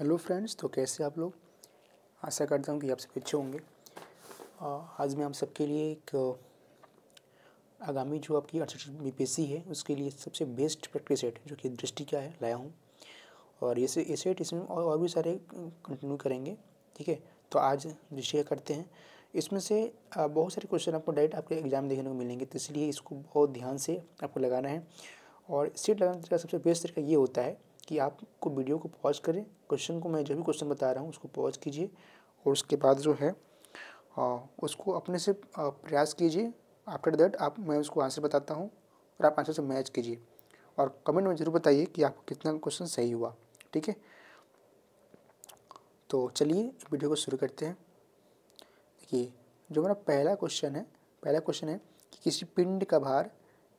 Hello friends तो कैसे आप लोग आशा करता हूँ कि आप सब अच्छे होंगे आज मैं आप सबके लिए एक आगामी जो आपकी अर्थशास्त्र सी है उसके लिए सबसे बेस्ट प्रैक्टिस सेट जो कि दृष्टि क्या है लाया हूँ और ये से ये सेट इसमें और, और भी सारे कंटिन्यू करेंगे ठीक है तो आज दृष्टि करते हैं इसमें से बहुत सारे क्वेश्चन आपको डायरेक्ट आपके एग्ज़ाम देखने को मिलेंगे तो इसलिए इसको बहुत ध्यान से आपको लगाना है और सीट लगाने का सबसे बेस्ट तरीका ये होता है कि आपको वीडियो को पॉज करें क्वेश्चन को मैं जो भी क्वेश्चन बता रहा हूँ उसको पॉज कीजिए और उसके बाद जो है आ, उसको अपने से प्रयास कीजिए आफ्टर दैट आप मैं उसको आंसर बताता हूँ और आप आंसर से मैच कीजिए और कमेंट में ज़रूर बताइए कि आपको कितना क्वेश्चन सही हुआ ठीक है तो चलिए वीडियो को शुरू करते हैं देखिए जो मेरा पहला क्वेश्चन है पहला क्वेश्चन है कि किसी पिंड का भार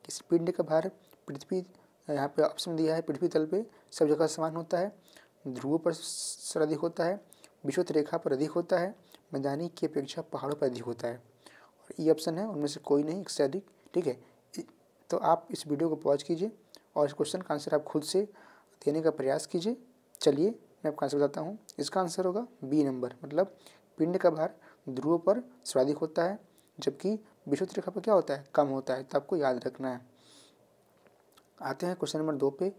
किसी पिंड का भार पृथ्वी यहाँ पे ऑप्शन दिया है पृथ्वी तल पे सब जगह समान होता है ध्रुव पर अधिक होता है विश्वत रेखा पर अधिक होता है मैदानी की अपेक्षा पहाड़ों पर अधिक होता है और ये ऑप्शन है उनमें से कोई नहीं इससे अधिक ठीक है तो आप इस वीडियो को पॉज कीजिए और इस क्वेश्चन का आंसर आप खुद से देने का प्रयास कीजिए चलिए मैं आपका आंसर बताता हूँ इसका आंसर होगा बी नंबर मतलब पिंड का भार ध्रुव पर सर्वाधिक होता है जबकि विश्वत रेखा पर क्या होता है कम होता है तो आपको याद रखना है आते हैं क्वेश्चन नंबर दो पे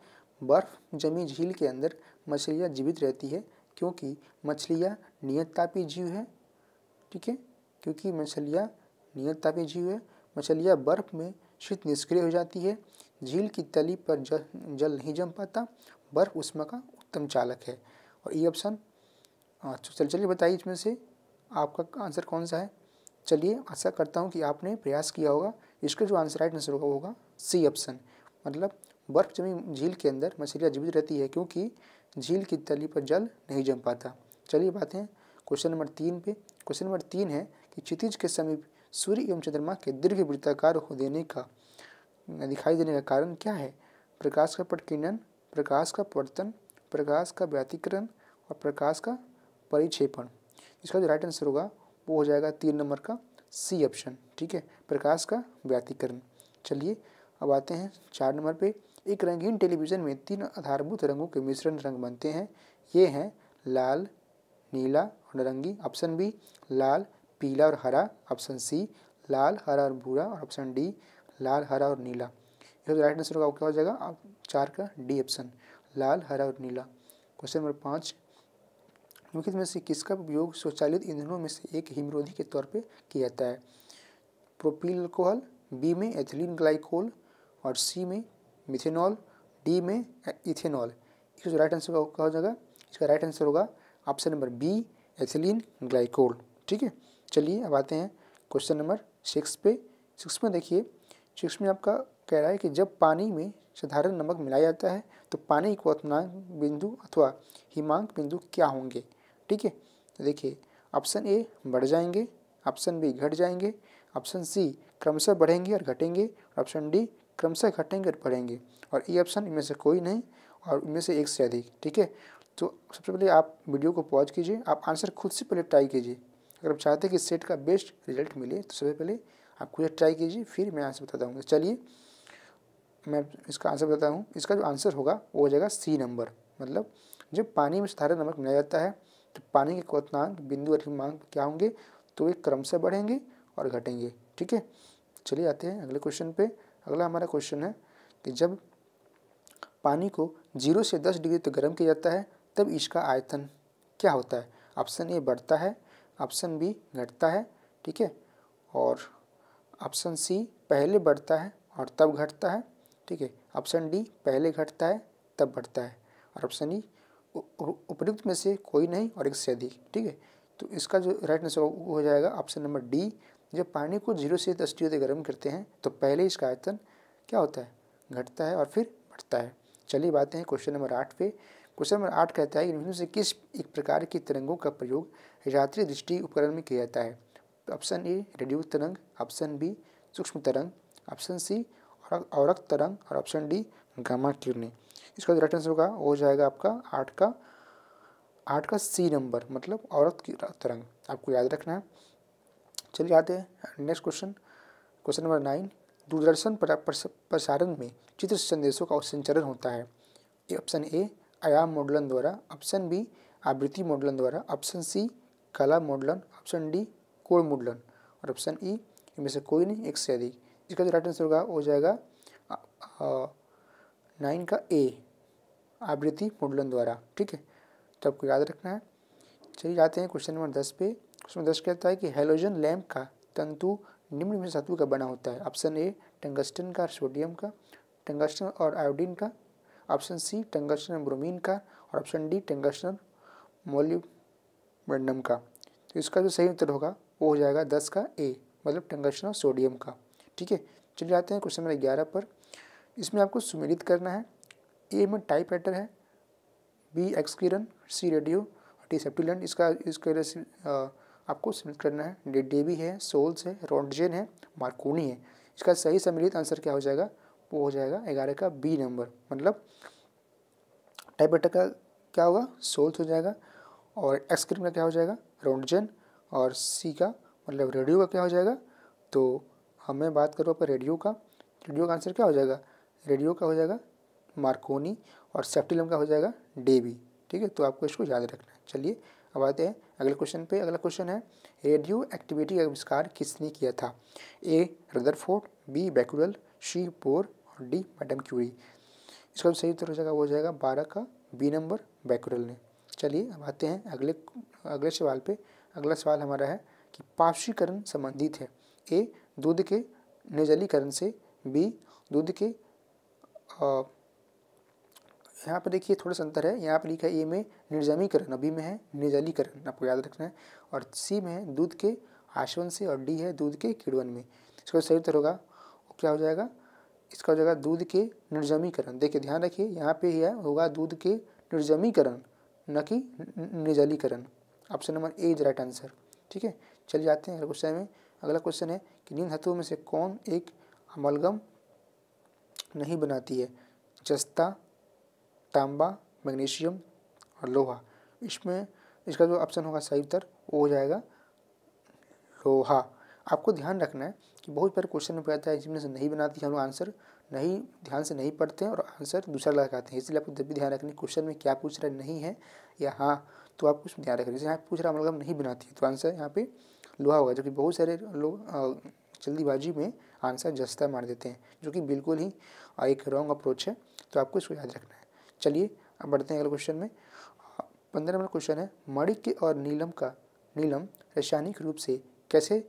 बर्फ जमी झील के अंदर मछलियाँ जीवित रहती है क्योंकि मछलियाँ नियत तापी जीव है ठीक है क्योंकि मछलियाँ नियत तापी जीव है मछलियाँ बर्फ में शीत निष्क्रिय हो जाती है झील की तली पर जल जल नहीं जम पाता बर्फ उसमें का उत्तम चालक है और ये ऑप्शन तो चल चलिए बताइए इसमें से आपका आंसर कौन सा है चलिए आशा करता हूँ कि आपने प्रयास किया होगा इसका जो आंसर राइट आंसर होगा होगा सी ऑप्शन मतलब बर्फ जमी झील के अंदर मछलियाँ जीवित रहती है क्योंकि झील की तली पर जल नहीं जम पाता चलिए बात है क्वेश्चन नंबर तीन पे क्वेश्चन नंबर तीन है कि क्षितिज के समीप सूर्य एवं चंद्रमा के दीर्घ वृत्ताकार हो देने का दिखाई देने का कारण क्या है प्रकाश का प्रकीर्णन प्रकाश का पवर्तन प्रकाश का व्यतिकरण और प्रकाश का परिक्षेपण इसका जो राइट आंसर होगा वो हो जाएगा तीन नंबर का सी ऑप्शन ठीक है प्रकाश का व्यतिकरण चलिए अब आते हैं चार नंबर पे एक रंगीन टेलीविज़न में तीन आधारभूत रंगों के मिश्रण रंग बनते हैं ये हैं लाल नीला और नारंगी ऑप्शन बी लाल पीला और हरा ऑप्शन सी लाल हरा और भूरा और ऑप्शन डी लाल हरा और नीला इसका राइट आंसर होगा क्या हो जाएगा चार का डी ऑप्शन लाल हरा और नीला क्वेश्चन नंबर पाँच निम्नलिखित में से किसका उपयोग स्वचालित ईंधनों में से एक हिमरोधी के तौर पर किया जाता है प्रोपील अल्कोहल बी में एथिलीन ग्लाइकोल और सी में मिथेनॉल डी में इथेनॉल इसका जो राइट आंसर क्या हो जाएगा इसका राइट आंसर होगा option number B ethylene glycol ठीक है चलिए अब आते हैं क्वेश्चन नंबर सिक्स पे सिक्स में देखिए सिक्स में आपका कह रहा है कि जब पानी में साधारण नमक मिलाया जाता है तो पानी को अथनांक बिंदु अथवा हिमांक बिंदु क्या होंगे ठीक है तो देखिए ऑप्शन ए बढ़ जाएंगे ऑप्शन बी घट जाएंगे ऑप्शन सी क्रमशः बढ़ेंगे और घटेंगे ऑप्शन डी क्रमशः घटेंगे और बढ़ेंगे और ये ऑप्शन इनमें से कोई नहीं और इनमें से एक से अधिक ठीक है तो सबसे पहले आप वीडियो को पॉज कीजिए आप आंसर खुद से पहले ट्राई कीजिए अगर आप चाहते हैं कि सेट का बेस्ट रिजल्ट मिले तो सबसे पहले आप खुद ट्राई कीजिए फिर मैं आंसर बताता हूँ चलिए मैं इसका आंसर बताता हूँ इसका जो आंसर होगा वो हो जाएगा सी नंबर मतलब जब पानी में सारे नमक मिला जाता है तो पानी के क्वनांक बिंदु और हिमांक क्या होंगे तो वे क्रम से बढ़ेंगे और घटेंगे ठीक है चलिए आते हैं अगले क्वेश्चन पे अगला हमारा क्वेश्चन है कि जब पानी को जीरो से दस डिग्री तक तो गर्म किया जाता है तब इसका आयतन क्या होता है ऑप्शन ए बढ़ता है ऑप्शन बी घटता है ठीक है और ऑप्शन सी पहले बढ़ता है और तब घटता है ठीक है ऑप्शन डी पहले घटता है तब बढ़ता है और ऑप्शन ई e उपयुक्त में से कोई नहीं और एक से अधिक ठीक है तो इसका जो राइट आंसर हो जाएगा ऑप्शन नंबर डी जब पानी को जीरो से दस डिग्री गर्म करते हैं तो पहले इसका आयतन क्या होता है घटता है और फिर बढ़ता है चलिए बातें हैं क्वेश्चन नंबर आठ पे क्वेश्चन नंबर आठ कहता है इनमें से किस एक प्रकार की तरंगों का प्रयोग रात्रि दृष्टि उपकरण में किया जाता है ऑप्शन ए रेडियो तरंग ऑप्शन बी सूक्ष्म तरंग ऑप्शन सी और तरंग और ऑप्शन डी गामा किरणें इसका जो राइट आंसर होगा हो जाएगा आपका आठ का आठ का सी नंबर मतलब औरत की तरंग आपको याद रखना है चलिए आते हैं next question question number nine दूरदर्शन प्रसारण में चित्र संदेशों का संचरण होता है ऑप्शन ए आयाम मॉडलन द्वारा ऑप्शन बी आवृत्ति मॉडलन द्वारा ऑप्शन सी कला मॉडलन ऑप्शन डी कोड मॉडलन और ऑप्शन ई e, इनमें से कोई नहीं एक से अधिक इसका जो राइट आंसर होगा हो जाएगा नाइन का ए आवृत्ति मॉडलन द्वारा ठीक है तो आपको याद रखना है चलिए जाते हैं क्वेश्चन नंबर दस पे उसमें दस कहता है कि हेलोजन लैम्प का तंतु निम्न में धातु का बना होता है ऑप्शन ए टंगस्टन का सोडियम का टंगस्टन और आयोडीन का ऑप्शन सी टंगस्टन ब्रोमीन का और ऑप्शन डी टंगस्टन मोलिबेंडम का तो इसका जो सही उत्तर होगा वो हो जाएगा दस का ए मतलब टंगस्टन और सोडियम का ठीक है चलिए आते हैं क्वेश्चन नंबर ग्यारह पर इसमें आपको सुमेलित करना है ए में टाइप राइटर है बी एक्सकिरण सी रेडियो टी सेप्टिलेंट इसका इसके आपको सिलेक्ट करना है डेडेबी है सोल्स है रॉन्डजेन है मार्कोनी है इसका सही सम्मिलित आंसर क्या हो जाएगा वो हो जाएगा ग्यारह का बी नंबर मतलब अटक का क्या होगा सोल्स हो जाएगा और एक्सक्रीम का क्या हो जाएगा रोडजेन और सी का मतलब रेडियो का क्या हो जाएगा तो हमें बात करो आप रेडियो का रेडियो का आंसर क्या हो जाएगा रेडियो का हो जाएगा मार्कोनी और सेप्टिलम का हो जाएगा डेबी ठीक है तो आपको इसको याद रखना है चलिए अब आते हैं अगले क्वेश्चन पे अगला क्वेश्चन है रेडियो एक्टिविटी आविष्कार किसने किया था A Rutherford B Becquerel C Bohr और डी मैडम क्यूरी इसका जो तो सही उत्तर हो जाएगा वो हो जाएगा बारह का बी नंबर बैकुरल ने चलिए अब आते हैं अगले अगले सवाल पे अगला सवाल हमारा है कि पाश्चीकरण संबंधित है ए दूध के निर्जलीकरण से बी दूध के आ, यहाँ पर देखिए थोड़ा सा अंतर है यहाँ पर लिखा है ए में निर्जमीकरण अभी में है निर्जलीकरण आपको याद रखना है और सी में है दूध के आश्वन से और डी है दूध के किड़वन में इसका सही उत्तर होगा क्या हो जाएगा इसका हो जाएगा दूध के निर्जमीकरण देखिए ध्यान रखिए यहाँ पे ही है होगा दूध के निर्जमीकरण न कि निर्जलीकरण option number A is right answer ठीक है चलिए जाते हैं अगले क्वेश्चन में अगला क्वेश्चन है कि निम्न धातुओं में से कौन एक अमलगम नहीं बनाती है जस्ता तांबा मैग्नीशियम और लोहा इसमें इसका जो ऑप्शन होगा सही उत्तर वो हो जाएगा लोहा आपको ध्यान रखना है कि बहुत सारे क्वेश्चन में आता है जिसमें से नहीं बनाते हम लोग आंसर नहीं ध्यान से नहीं पढ़ते हैं और आंसर दूसरा लगाते हैं इसलिए आपको जब भी ध्यान रखना क्वेश्चन में क्या पूछ रहा है नहीं है या हाँ तो आप कुछ ध्यान रखें जैसे यहाँ पूछ रहा अमलगम मतलब नहीं बनाती है तो आंसर यहाँ पे लोहा होगा जो कि बहुत सारे लोग जल्दीबाजी में आंसर जस्ता मार देते हैं जो कि बिल्कुल ही एक रॉन्ग अप्रोच है तो आपको इसको याद रखना है चलिए अब बढ़ते हैं अगले क्वेश्चन में हाँ, पंद्रह नंबर क्वेश्चन है मणिक और नीलम का नीलम रासायनिक रूप से कैसे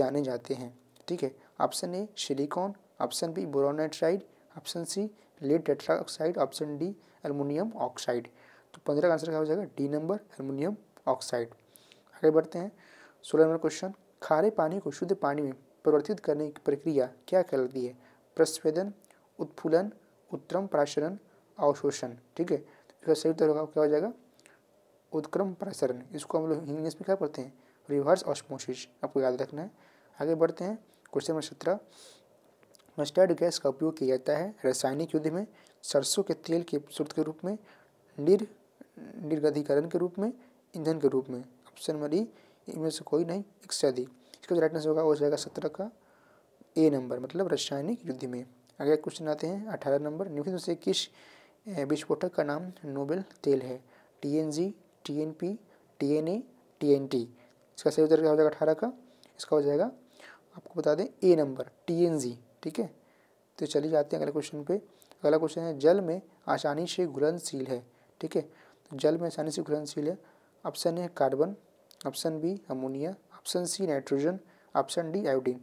जाने जाते हैं ठीक है option A silicon option B boron nitride option C lead tetra oxide option D aluminium oxide तो पंद्रह का आंसर क्या हो जाएगा डी नंबर एलमिनियम ऑक्साइड आगे बढ़ते हैं सोलह नंबर क्वेश्चन खारे पानी को शुद्ध पानी में परिवर्तित करने की प्रक्रिया क्या कहलाती है प्रस्वेदन उत्फुलन उत्तरम प्राशरण अवशोषण ठीक है इसका सही तौर का क्या हो जाएगा उत्क्रम प्रसरण इसको हम लोग इंग्लिश में क्या पढ़ते हैं रिवर्स ऑस्मोसिस आपको याद रखना है आगे बढ़ते हैं क्वेश्चन नंबर सत्रह मस्टर्ड गैस का उपयोग किया जाता है रासायनिक युद्ध में सरसों के तेल के स्रोत के रूप में निर निर्गधिकरण के रूप में ईंधन के रूप में ऑप्शन नंबर ई e, इनमें से कोई नहीं एक से अधिक इसका जो राइट आंसर होगा वो जाएगा सत्रह का ए नंबर मतलब रासायनिक युद्ध में अगर क्वेश्चन आते हैं अठारह नंबर निम्नलिखित से किस विस्फोटक का नाम नोबेल तेल है T N G T N P T N A T N T इसका सही उत्तर क्या हो जाएगा अठारह का इसका हो जाएगा आपको बता दें A number T N G ठीक है तो चलिए जाते हैं अगले क्वेश्चन पे अगला क्वेश्चन है जल में आसानी से घुलनशील है ठीक है तो जल में आसानी से घुलनशील है ऑप्शन है carbon option B ammonia option C nitrogen option D iodine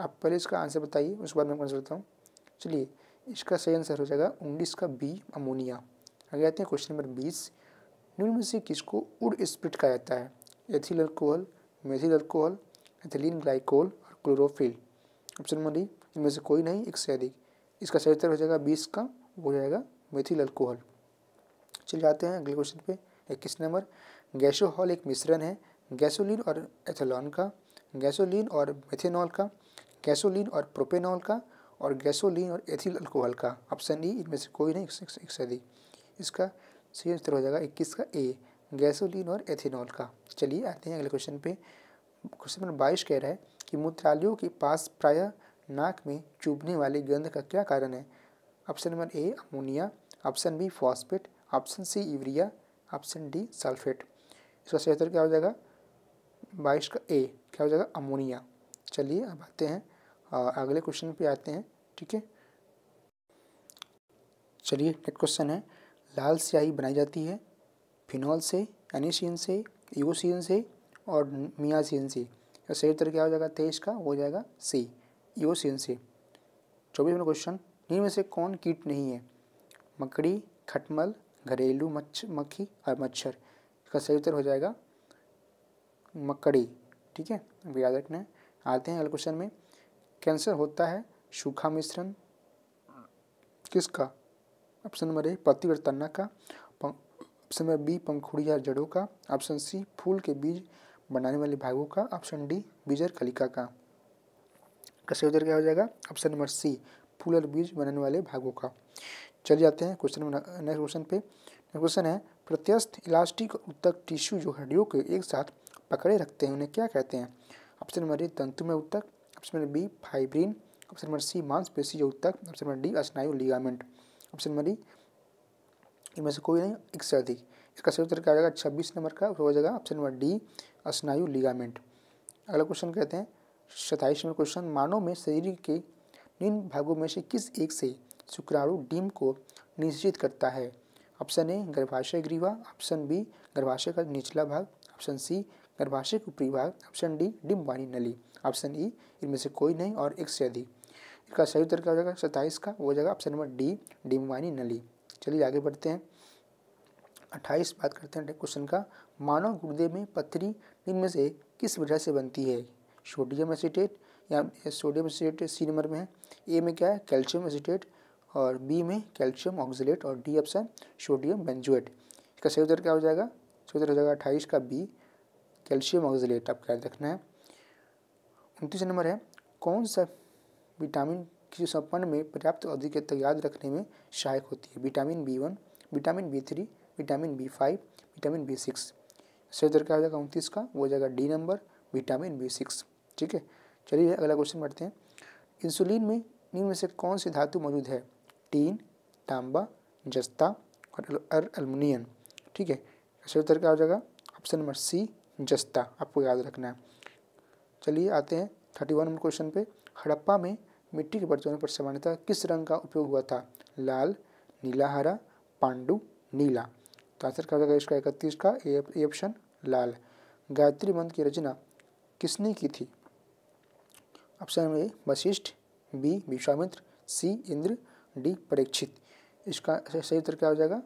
आप पहले इसका आंसर बताइए उसके बाद मैं आंसर बताता हूँ चलिए इसका सही आंसर हो जाएगा उन्नीस का बी अमोनिया आगे आते हैं क्वेश्चन नंबर बीस निम्न में से किसको उड स्प्रिट कहा जाता है ethyl alcohol methyl alcohol ethylene glycol और क्लोरोफिल ऑप्शन नंबर डी इनमें से कोई नहीं एक से अधिक इसका सही उत्तर हो जाएगा बीस का वो हो जाएगा मेथिल अल्कोहल चल जाते हैं अगले क्वेश्चन पे इक्कीस नंबर गैसोहॉल एक मिश्रण है गैसोलिन और एथेलॉन का गैसोलिन और मेथेनॉल का गैसोलिन और प्रोपेनॉल का और गैसोलीन और एथिल अल्कोहल का ऑप्शन ई इनमें से कोई नहीं एक सदी इसका सही उत्तर हो जाएगा इक्कीस का ए गैसोलीन और एथिनॉल का चलिए आते हैं अगले क्वेश्चन पे क्वेश्चन नंबर बाईस कह रहा है कि मूत्रालयों के पास प्राय नाक में चुभने वाले गंध का क्या कारण है option number A ammonia option B phosphate option C urea option D sulphate इसका सही उत्तर क्या हो जाएगा बाईस का ए क्या हो जाएगा अमोनिया चलिए अब आते हैं हाँ, अगले क्वेश्चन पे आते हैं ठीक है चलिए नेक्स्ट क्वेश्चन है लाल स्याही बनाई जाती है फिनॉल से एनिसिन से यूसिन से और मियासिन से तो सही उत्तर क्या हो जाएगा तेईस का हो जाएगा सी यूसिन से नंबर क्वेश्चन में से कौन कीट नहीं है मकड़ी खटमल घरेलू मच्छ मक्खी और मच्छर इसका सही उत्तर हो जाएगा मकड़ी ठीक है अब याद रखना है आते हैं अगले क्वेश्चन में कैंसर होता है सूखा मिश्रण किसका ऑप्शन नंबर ए और तना का ऑप्शन नंबर बी पंखुड़ी या जड़ों का ऑप्शन सी फूल के बीज बनाने वाले भागों का ऑप्शन डी बीजर कलिका का कैसे उधर क्या हो जाएगा ऑप्शन नंबर सी फूल और बीज बनाने वाले भागों का चले जाते हैं क्वेश्चन नेक्स्ट क्वेश्चन पे नेक्स्ट क्वेश्चन है प्रत्यस्थ इलास्टिक उत्तक टिश्यू जो हड्डियों के एक साथ पकड़े रखते हैं उन्हें क्या कहते हैं ऑप्शन नंबर ए में उत्तक option number B fibrin option number C मांसपेशी जो उत्तक ऑप्शन नंबर डी स्नायु लिगामेंट ऑप्शन नंबर डी इनमें से कोई नहीं एक से अधिक इसका सही उत्तर क्या आ जाएगा छब्बीस नंबर का हो जाएगा ऑप्शन नंबर डी स्नायु लिगामेंट अगला क्वेश्चन कहते हैं सताईस नंबर क्वेश्चन मानव में शरीर के निम्न भागों में से किस एक से शुक्राणु डीम को निश्चित करता है ऑप्शन ए गर्भाशय ग्रीवा ऑप्शन बी गर्भाशय का निचला भाग ऑप्शन सी गर्भाशय के ऊपरी भाग ऑप्शन डी डिम्बानी नली ऑप्शन ई e, इनमें से कोई नहीं और एक से अधिक इसका सही उत्तर क्या हो जाएगा सत्ताईस का वो जगह जाएगा ऑप्शन नंबर डी डिम्बानी नली चलिए आगे बढ़ते हैं अट्ठाईस बात करते हैं क्वेश्चन का मानव गुर्दे में पथरी इनमें से किस वजह से बनती है सोडियम एसिटेट या सोडियम एसिटेट सी नंबर में है ए में क्या है कैल्शियम एसिटेट और बी में कैल्शियम ऑक्सीट और डी ऑप्शन सोडियम बेंजुएट इसका सही उत्तर क्या हो जाएगा सही उत्तर हो जाएगा अट्ठाईस का बी कैल्शियम ऑक्सीट आपको याद रखना है उनतीस नंबर है कौन सा विटामिन किसी संपन्न में पर्याप्त अवधि के तक याद रखने में सहायक होती है vitamin B one vitamin B three vitamin B five vitamin B six सही क्या हो जाएगा उनतीस का वो हो जाएगा D number vitamin B six ठीक है चलिए अगला क्वेश्चन पढ़ते हैं इंसुलिन में निम्न में से कौन सी धातु मौजूद है टीन तांबा जस्ता और अल, ठीक है सही क्या हो जाएगा ऑप्शन नंबर सी जस्ता आपको याद रखना है चलिए आते हैं थर्टी वन नंबर क्वेश्चन पे हड़प्पा में मिट्टी के बर्तनों पर सामान्यतः किस रंग का उपयोग हुआ था लाल नीला हरा पांडु नीला तो आंसर क्या होगा इसका इकतीस का ए ऑप्शन लाल गायत्री मंत्र की रचना किसने की थी option A Vashishtha B Vishwamitra C Indra D Parikshit इसका सही उत्तर क्या हो जाएगा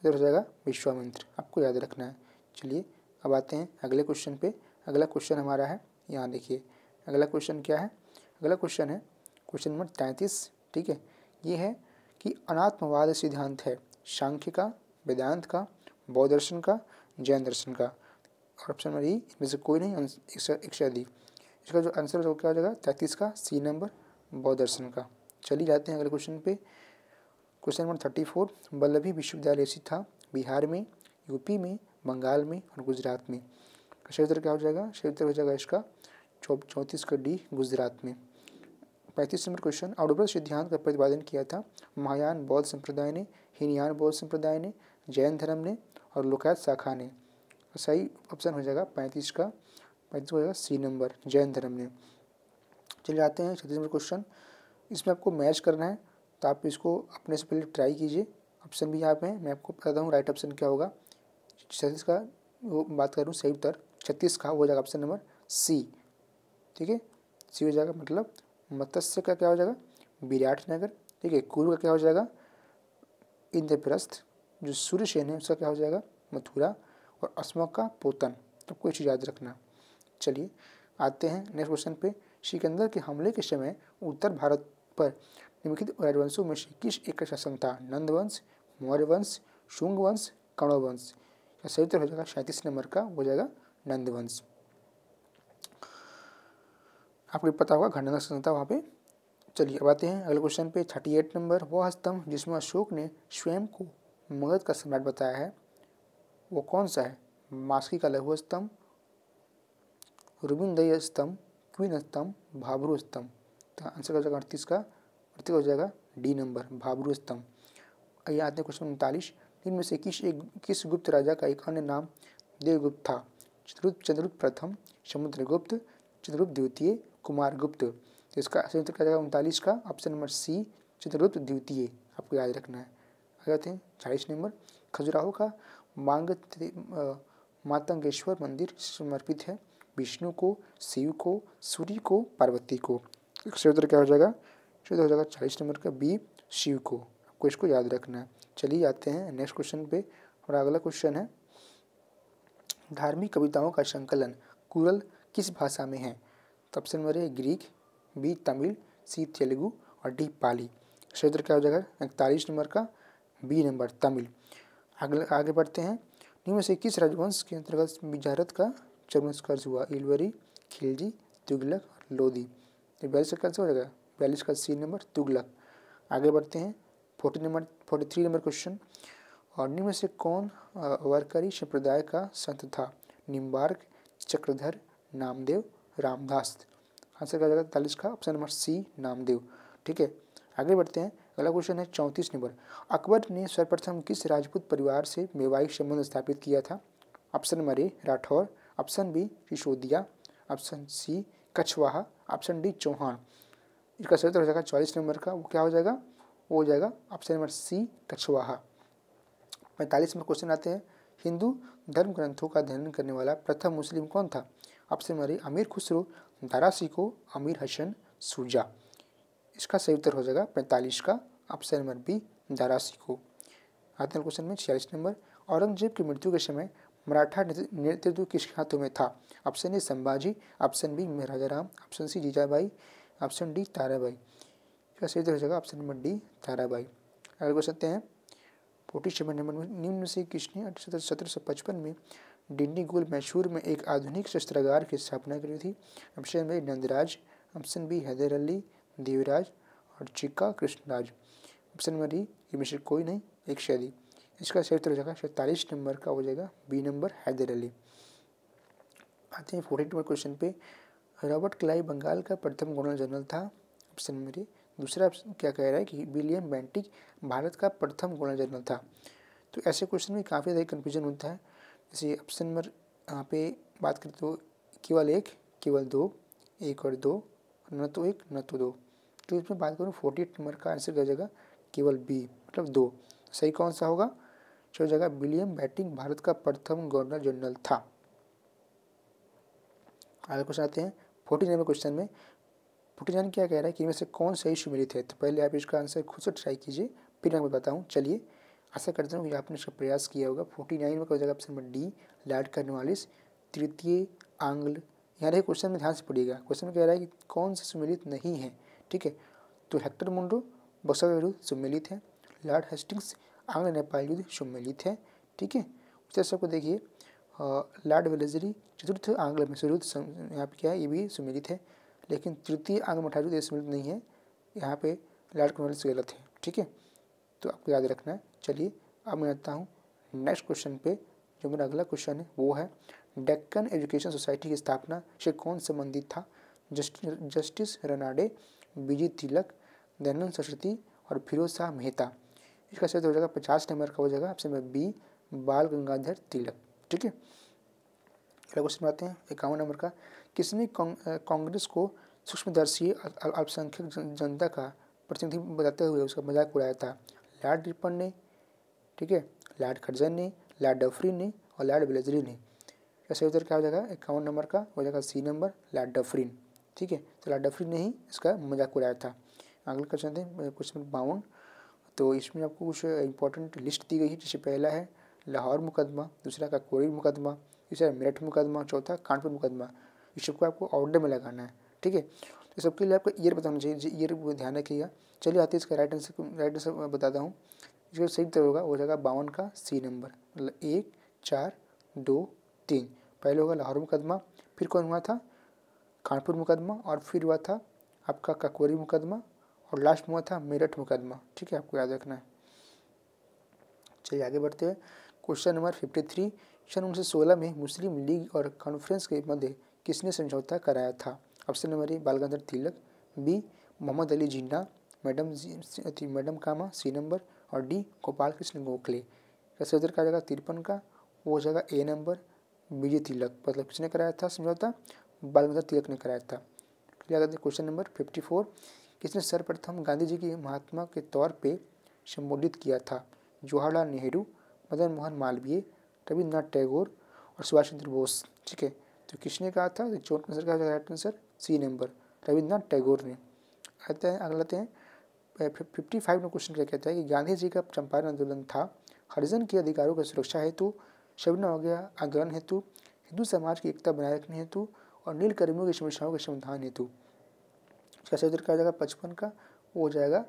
इधर हो जाएगा विश्वामित्र आपको याद रखना है चलिए अब आते हैं अगले क्वेश्चन पे अगला क्वेश्चन हमारा है यहाँ देखिए अगला क्वेश्चन क्या है अगला क्वेश्चन है क्वेश्चन नंबर तैंतीस ठीक है ये है कि अनात्मवाद सिद्धांत है सांख्य का वेदांत का बौद्ध दर्शन का जैन दर्शन का और ऑप्शन नंबर ई इनमें से कोई नहीं इच्छा दी इसका जो आंसर है वो क्या हो जाएगा तैंतीस का सी नंबर बौद्ध दर्शन का चलिए जाते हैं अगले क्वेश्चन पे question number thirty four Vallabhi विश्वविद्यालय स्थित था बिहार में यूपी में बंगाल में और गुजरात में क्षेत्र अच्छा, क्या हो जाएगा क्षेत्र अच्छा, हो जाएगा इसका चौंतीस का डी गुजरात में पैंतीस नंबर क्वेश्चन आडोबर सिद्धांत का प्रतिपादन किया था महायान बौद्ध संप्रदाय ने हिनयान बौद्ध संप्रदाय ने जैन धर्म ने और लोकायत शाखा ने सही ऑप्शन हो जाएगा पैंतीस का पैंतीस हो जाएगा सी नंबर जैन धर्म ने चले जाते हैं छत्तीस नंबर क्वेश्चन इसमें आपको मैच करना है तो आप इसको अपने से पहले ट्राई कीजिए ऑप्शन भी यहाँ पे है मैं आपको बताता हूँ राइट ऑप्शन क्या होगा छत्तीस का वो बात करूँ सही उत्तर छत्तीस का हो जाएगा ऑप्शन नंबर सी ठीक है सी हो जाएगा मतलब मत्स्य का क्या हो जाएगा विराट नगर ठीक है कुरु का क्या हो जाएगा इंद्रप्रस्थ जो सूर्य सेन है उसका क्या हो जाएगा मथुरा और अस्मक का पोतन तो कुछ याद रखना चलिए आते हैं नेक्स्ट क्वेश्चन पे सिकंदर के हमले के समय उत्तर भारत पर निम्नलिखित राजवंशों में से किस एक शासन था नंदवंश मौर्य वंश शुंग वंश वंश सही उत्तर हो जाएगा सैंतीस नंबर का हो जाएगा नंदवंश आपको पता होगा घंटा स्थल वहाँ पे चलिए अब आते हैं अगले क्वेश्चन पे थर्टी एट नंबर वह स्तंभ जिसमें अशोक ने स्वयं को मगध का सम्राट बताया है वो कौन सा है मास्की का लघु स्तंभ रुबिंदय स्तंभ क्वीन स्तंभ भाबरू स्तंभ तो आंसर हो जाएगा अड़तीस का अड़तीस हो जाएगा डी नंबर भाबरू स्तंभ आइए आते हैं क्वेश्चन उनतालीस इनमें से किस एक किस गुप्त राजा का एक अन्य नाम देवगुप्त था चंद्रगुप्त चंद्रगुप्त प्रथम समुद्रगुप्त चित्रगुप्त द्वितीय कुमारगुप्त तो इसका संयुक्त राजा उनतालीस का ऑप्शन नंबर सी चित्रगुप्त द्वितीय आपको याद रखना है आगे आते हैं चालीस नंबर खजुराहो का मांग मातंगेश्वर मंदिर समर्पित है विष्णु को शिव को सूर्य को पार्वती को इसका उत्तर क्या हो जाएगा इसका हो जाएगा चालीस नंबर का बी शिव को आपको इसको याद रखना है चलिए आते हैं नेक्स्ट क्वेश्चन पे और अगला क्वेश्चन है धार्मिक कविताओं का संकलन कुरल किस भाषा में है तो ऑप्शन नंबर है Greek B Tamil C Telugu और डी पाली क्षेत्र क्या हो जाएगा इकतालीस नंबर का बी नंबर तमिल अगला आगे बढ़ते हैं निम्न से किस राजवंश के अंतर्गत बिजारत का चर्मस्कर्ष हुआ इलवरी खिलजी तुगलक और लोधी तो बयालीस का हो जाएगा बयालीस का सी नंबर तुगलक आगे बढ़ते हैं forty number forty three number question और निम्न से कौन वर्करी संप्रदाय का संत था निम्बार्क चक्रधर नामदेव रामदास आंसर क्या जाएगा तालीस का ऑप्शन नंबर सी नामदेव ठीक है आगे बढ़ते हैं अगला क्वेश्चन है चौंतीस नंबर अकबर ने सर्वप्रथम किस राजपूत परिवार से मेवाई संबंध स्थापित किया था option number A Rathore option B Sisodia option C Kachhwaha option D Chauhan इसका सही उत्तर हो जाएगा चालीस नंबर का वो क्या हो जाएगा वो हो जाएगा ऑप्शन नंबर सी कछुआहा पैंतालीस नंबर क्वेश्चन आते हैं हिंदू धर्म ग्रंथों का अध्ययन करने वाला प्रथम मुस्लिम कौन था ऑप्शन नंबर ए अमीर खुसरो दारा सिको अमीर हसन सूजा इसका सही उत्तर हो जाएगा पैंतालीस का option number B Dara Shikoh आते हैं क्वेश्चन में छियालीस नंबर औरंगजेब की मृत्यु के समय मराठा नेतृत्व किसके हाथों में था option A Sambhaji option B Maharaja Ram option C Jijabai option D Tarabai इसका सही हो जाएगा ऑप्शन नंबर डी ताराबाई अगर क्वेश्चन सकते फोर्टी नंबर निम्न से किसने सत्रह सौ पचपन में डिंडीगुल मैसूर में एक आधुनिक शस्त्रागार की स्थापना करी थी option A Nandraj option B Haidar Ali Devraj और Chikka Krishnaraj option number E ये मिश्र कोई नहीं एक शैली इसका सही उत्तर हो जाएगा सैंतालीस नंबर का हो जाएगा बी नंबर हैदर अली आते हैं फोर्टी नंबर क्वेश्चन पे रॉबर्ट क्लाई बंगाल का प्रथम गवर्नर जनरल था ऑप्शन नंबर ए दूसरा क्या कह रहा है कि विलियम बेंटिक भारत का प्रथम गवर्नर जनरल था तो ऐसे क्वेश्चन में काफ़ी ज़्यादा कन्फ्यूजन होता है जैसे ऑप्शन नंबर यहाँ पे बात करें तो केवल एक केवल दो एक और दो न तो एक न तो दो तो इसमें बात करूँ फोर्टी एट नंबर का आंसर क्या जाएगा केवल बी मतलब दो सही कौन सा होगा छो तो जाएगा विलियम बैटिंग भारत का प्रथम गवर्नर जनरल था आगे क्वेश्चन आते हैं फोर्टी नंबर क्वेश्चन में पुटिजान क्या कह रहा है कि इनमें से कौन सही सुमेलित है तो पहले आप इसका आंसर खुद से ट्राई कीजिए फिर मैं बताऊँ चलिए ऐसा करता हूँ कि आपने इसका प्रयास किया होगा फोर्टी नाइन में जगह ऑप्शन नंबर डी करने कर्नवालिस तृतीय आंग्ल यहाँ देखिए क्वेश्चन में ध्यान से पड़ेगा क्वेश्चन में कह रहा है कि कौन से सुमिलित नहीं है ठीक है तो हेक्टर मुंडो बक्सर विरुद्ध है लॉर्ड हेस्टिंग्स आंग्ल नेपाल युद्ध सुमिलित है ठीक है उसी तरह देखिए लॉर्ड वेलेजरी चतुर्थ आंग्ल में विरुद्ध यहाँ पे क्या है ये भी सुमिलित है लेकिन तृतीय अंग में अठारह सम्मिलित नहीं है यहाँ पे लार्ज कॉन्फ्रेंस गलत है ठीक है तो आपको याद रखना है चलिए अब मैं आता हूँ नेक्स्ट क्वेश्चन पे जो मेरा अगला क्वेश्चन है वो है डेक्कन एजुकेशन सोसाइटी की स्थापना से कौन संबंधित था जस्टिस रनाडे बीजी तिलक दयानंद सरस्वती और फिरोज शाह मेहता इसका सही हो जाएगा पचास नंबर का हो जाएगा आपसे मैं बी बाल गंगाधर तिलक ठीक है अगला क्वेश्चन आते हैं इक्यावन नंबर का किसने कांग्रेस को सूक्ष्मदर्शी अल्पसंख्यक जनता का प्रतिनिधि बताते हुए उसका मजाक उड़ाया था लॉर्ड रिपन ने ठीक है लार्ड खर्जन ने लार्ड डफरी ने और लॉर्ड बिलजरी ने सही उत्तर क्या हो जाएगा इक्यावन नंबर का हो जाएगा सी नंबर लार्ड डफरीन ठीक है तो लार्ड डफरीन ने ही इसका मजाक उड़ाया था अगला क्वेश्चन थे क्वेश्चन बावन तो इसमें आपको कुछ इंपॉर्टेंट लिस्ट दी गई है जैसे पहला है लाहौर मुकदमा दूसरा का कोरी मुकदमा तीसरा मेरठ मुकदमा चौथा कानपुर मुकदमा इस सबको आपको आउटडे में लगाना है ठीक है तो सबके लिए आपको ईयर बताना चाहिए ईयर ध्यान रखिएगा चलिए आते इसका राइट आंसर राइट आंसर बताता हूँ जो सही उत्तर होगा वो जाएगा बावन का सी नंबर मतलब एक चार दो तीन पहले होगा लाहौर मुकदमा फिर कौन हुआ था कानपुर मुकदमा और फिर हुआ था आपका ककोरी मुकदमा और लास्ट में हुआ था मेरठ मुकदमा ठीक है आपको याद रखना है चलिए आगे बढ़ते हैं क्वेश्चन नंबर फिफ्टी थ्री सन उन्नीस सौ सोलह में मुस्लिम लीग और कॉन्फ्रेंस के मध्य किसने समझौता कराया था option number A Bal Gandharva Tilak B Mohammad Ali Jinnah madam madam Cama C number और डी गोपाल कृष्ण गोखले का जगह कहा जाएगा तिरपन का वो हो जाएगा ए नंबर विजय तिलक मतलब किसने कराया था समझौता बाल गंधर्व तिलक ने कराया था क्वेश्चन नंबर फिफ्टी फोर किसने सर्वप्रथम गांधी जी की महात्मा के तौर पे संबोधित किया था जवाहरलाल नेहरू मदन मोहन मालवीय रविन्द्रनाथ टैगोर और सुभाष चंद्र बोस ठीक है तो किसने कहा था जॉन आंसर का right answer C number Rabindranath Tagore ने आते हैं अगलाते हैं फिफ्टी फाइव में क्वेश्चन क्या कहता है कि गांधी जी का चंपारण आंदोलन था हरिजन के अधिकारों की सुरक्षा हेतु शबना हो गया आंदोलन हेतु हिंदू समाज की एकता बनाए रखने हेतु और नील कर्मियों की समस्याओं के समाधान हेतु इसका सही उत्तर क्या जाएगा पचपन का वो हो जाएगा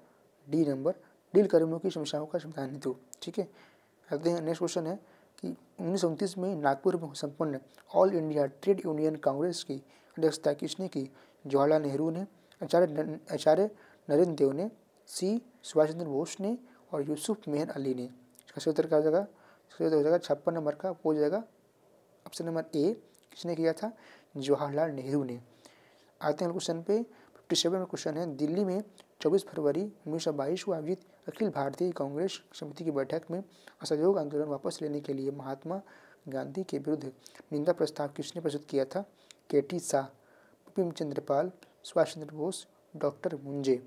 डी नंबर नील कर्मियों की समस्याओं का समाधान हेतु ठीक है नेक्स्ट क्वेश्चन है कि उन्नीस में नागपुर में संपन्न all India trade union Congress की अध्यक्षता किसने की जवाहरलाल नेहरू ने आचार्य आचार्य नरेंद्र देव ने सी सुभाष चंद्र बोस ने और यूसुफ मेहन अली ने इसका सही उत्तर क्या हो जाएगा सही उत्तर हो जाएगा छप्पन नंबर का हो जाएगा ऑप्शन नंबर ए किसने किया था जवाहरलाल नेहरू ने आते हैं क्वेश्चन पे फिफ्टी सेवन में क्वेश्चन है दिल्ली में चौबीस फरवरी उन्नीस सौ बाईस को आयोजित अखिल भारतीय कांग्रेस समिति की बैठक में असहयोग आंदोलन वापस लेने के लिए महात्मा गांधी के विरुद्ध निंदा प्रस्ताव किसने प्रस्तुत किया था K T Shah Bipin Chandrapal Subhash Chandra Bose doctor Munje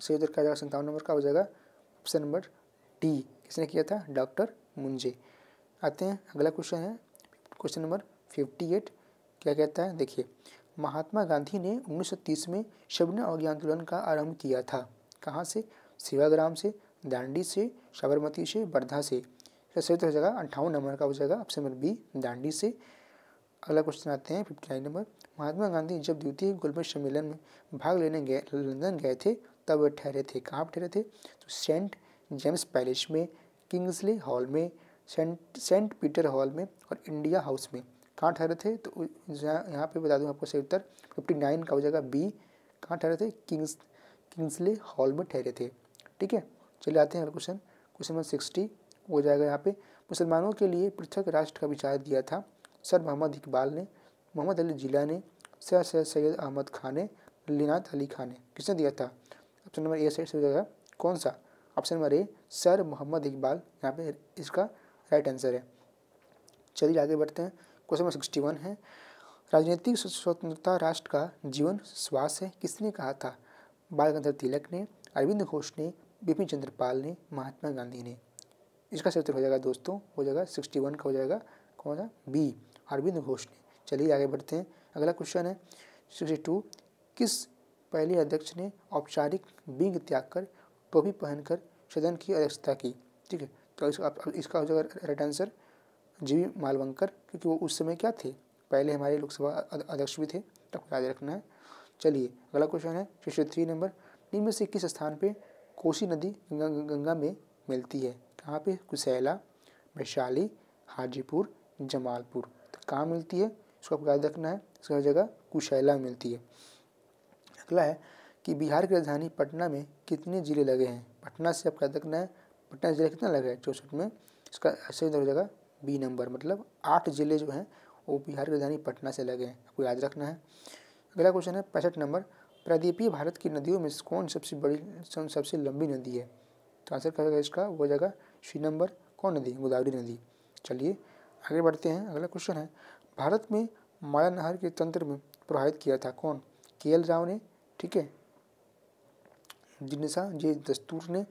सही उत्तर संतावन नंबर का हो जाएगा ऑप्शन नंबर डी किसने किया था डॉक्टर मुंजे आते हैं अगला क्वेश्चन है क्वेश्चन नंबर फिफ्टी एट क्या कहता है देखिए महात्मा गांधी ने 1930 में शबना अवज्ञा आंदोलन का आरंभ किया था कहाँ से सेवाग्राम से दांडी से साबरमती से वर्धा से इसका सही हो जाएगा अंठावन नंबर का हो जाएगा ऑप्शन नंबर बी दांडी से अगला क्वेश्चन आते हैं fifty nine number Mahatma Gandhi जब द्वितीय गोलमेज सम्मेलन में भाग लेने गए लंदन गए थे तब वे ठहरे थे कहाँ पर ठहरे थे तो सेंट जेम्स पैलेस में किंग्सले हॉल में सेंट सेंट पीटर हॉल में और इंडिया हाउस में कहाँ ठहरे थे तो यहाँ पे बता दूँ आपको सही उत्तर फिफ्टी नाइन का हो जाएगा बी कहाँ ठहरे थे किंग्स इसलिए हॉल में ठहरे थे ठीक है चले आते हैं अगला क्वेश्चन क्वेश्चन नंबर सिक्सटी हो जाएगा यहाँ पे मुसलमानों के लिए पृथक राष्ट्र का विचार दिया था सर मोहम्मद इकबाल ने मोहम्मद अली जिला ने सर सर सैयद अहमद खान ने लिनात अली खान ने किसने दिया था ऑप्शन नंबर ए सही हो कौन सा option number A sir Mohammad Iqbal यहाँ पे इसका राइट आंसर है चलिए आगे बढ़ते हैं क्वेश्चन नंबर सिक्सटी वन है राजनीतिक स्वतंत्रता राष्ट्र का जीवन श्वास है किसने कहा था बाल गंधर्व तिलक ने अरविंद घोष ने बिपिन चंद्र पाल ने महात्मा गांधी ने इसका सही उत्तर हो जाएगा दोस्तों हो जाएगा सिक्सटी वन का हो जाएगा कौन सा बी अरविंद घोष ने चलिए आगे बढ़ते हैं अगला क्वेश्चन है सिक्सटी टू किस पहले अध्यक्ष ने औपचारिक बिंग त्याग कर टोपी पहनकर सदन की अध्यक्षता की ठीक है तो इसका इसका हो जाएगा right answer G V Mavalankar क्योंकि वो उस समय क्या थे पहले हमारे लोकसभा अध्यक्ष भी थे तो आपको याद रखना है चलिए अगला क्वेश्चन है क्वेश्चन थ्री नंबर निम्न से किस स्थान पे कोसी नदी गंगा गंगा में मिलती है कहाँ पे कुशैला वैशाली हाजीपुर जमालपुर तो कहाँ मिलती है इसको आपको याद रखना है इसका जगह कुशैला मिलती है अगला है कि बिहार की राजधानी पटना में कितने ज़िले लगे हैं पटना से आपको याद रखना है पटना ज़िला कितना लगा है चौसठ में इसका सही हो जाएगा बी नंबर मतलब आठ ज़िले जो हैं वो बिहार की राजधानी पटना से लगे हैं आपको याद रखना है अगला क्वेश्चन है पैंसठ नंबर प्रदीपी भारत की नदियों में कौन सबसे बड़ी सबसे लंबी नदी है तो आंसर क्या होगा इसका वो जगह श्री नंबर कौन नदी गोदावरी नदी चलिए आगे बढ़ते हैं अगला क्वेश्चन है भारत में माया नहर के तंत्र में प्रभावित किया था कौन के एल राव ने ठीक है जिनसा जे दस्तूर ने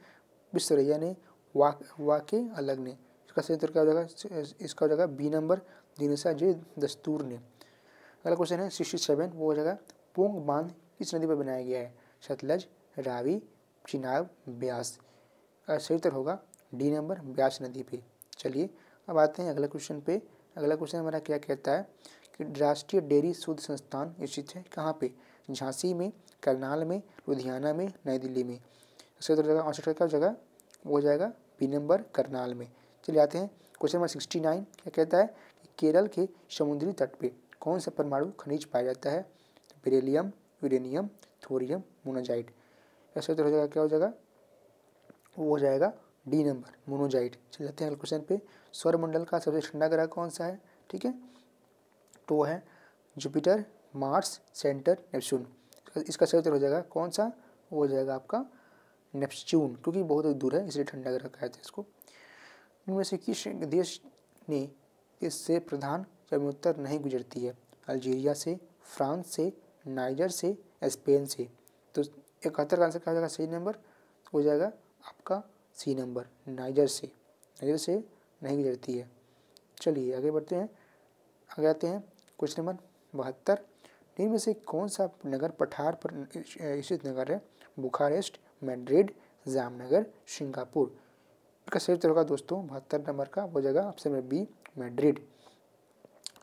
विश्वरैया ने वा वाके अलग ने इसका सही तरीका हो जाएगा इसका हो जाएगा बी नंबर जिनसा जे दस्तूर ने अगला क्वेश्चन है सिक्सटी सेवन वो हो जाएगा पोंग बांध किस नदी पर बनाया गया है सतलज रावी चिनाब ब्यास सही उत्तर होगा डी नंबर ब्यास नदी पे चलिए अब आते हैं अगला क्वेश्चन पे अगला क्वेश्चन हमारा क्या कहता है कि राष्ट्रीय डेयरी शुद्ध संस्थान स्थित है कहाँ पे झांसी में करनाल में लुधियाना में नई दिल्ली में उत्तर जगह आंसर का जगह वो जाएगा बी नंबर करनाल में चलिए आते हैं क्वेश्चन नंबर सिक्सटी नाइन क्या कहता है केरल के समुद्री तट पे कौन सा परमाणु खनिज पाया जाता है बेरेलियम यूरेनियम थोरियम मोनोजाइट ऐसे उत्तर हो जाएगा क्या हो जाएगा वो हो जाएगा डी नंबर मोनोजाइट चले जाते हैं क्वेश्चन पे सौरमंडल का सबसे ठंडा ग्रह कौन सा है ठीक है तो वो है जुपिटर मार्स सेंटर नेपच्यून इसका सही उत्तर हो जाएगा कौन सा वो हो जाएगा आपका नेपच्यून क्योंकि बहुत दूर है इसलिए ठंडा ग्रह कहते हैं इसको इनमें से किस देश ने इससे प्रधान जमुत्तर नहीं गुजरती है अल्जीरिया से फ्रांस से नाइजर से स्पेन से तो इकहत्तर का आंसर क्या हो जाएगा सही नंबर हो जाएगा आपका सी नंबर नाइजर से नाइजर से नहीं गुजरती है चलिए आगे बढ़ते हैं आगे आते हैं क्वेश्चन नंबर बहत्तर निम्न से कौन सा नगर पठार पर स्थित नगर है बुखारेस्ट मैड्रिड जामनगर सिंगापुर इसका सही उत्तर होगा दोस्तों बहत्तर नंबर का हो जाएगा ऑप्शन नंबर बी मैड्रिड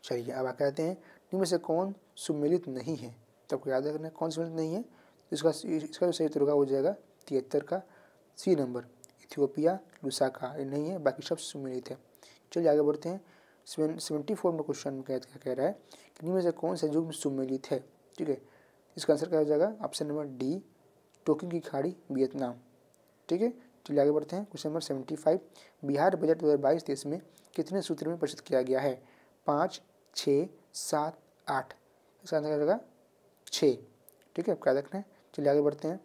चलिए अब आप कहते हैं निम्न से कौन सुमिलित नहीं है तब को याद रखना कौन सुमिलित नहीं है इसका इसका जो सही तरीका हो जाएगा तिहत्तर का सी नंबर इथियोपिया लुसाका ये नहीं है बाकी सब सुमिलित है चलिए आगे बढ़ते हैं सेवेंटी फोर में क्वेश्चन कह, कह रहा है कि निम्न से कौन सा युग्म सुमिलित है ठीक है इसका आंसर क्या हो जाएगा ऑप्शन नंबर डी टोकिंग की खाड़ी वियतनाम ठीक है चलिए आगे बढ़ते हैं question number seventy five Bihar budget दो हज़ार बाईस तेईस में कितने सूत्र में प्रस्तुत किया गया है पाँच छः सात आठ इसका आंसर क्या होगा छः ठीक है क्या रखना है चलिए आगे बढ़ते हैं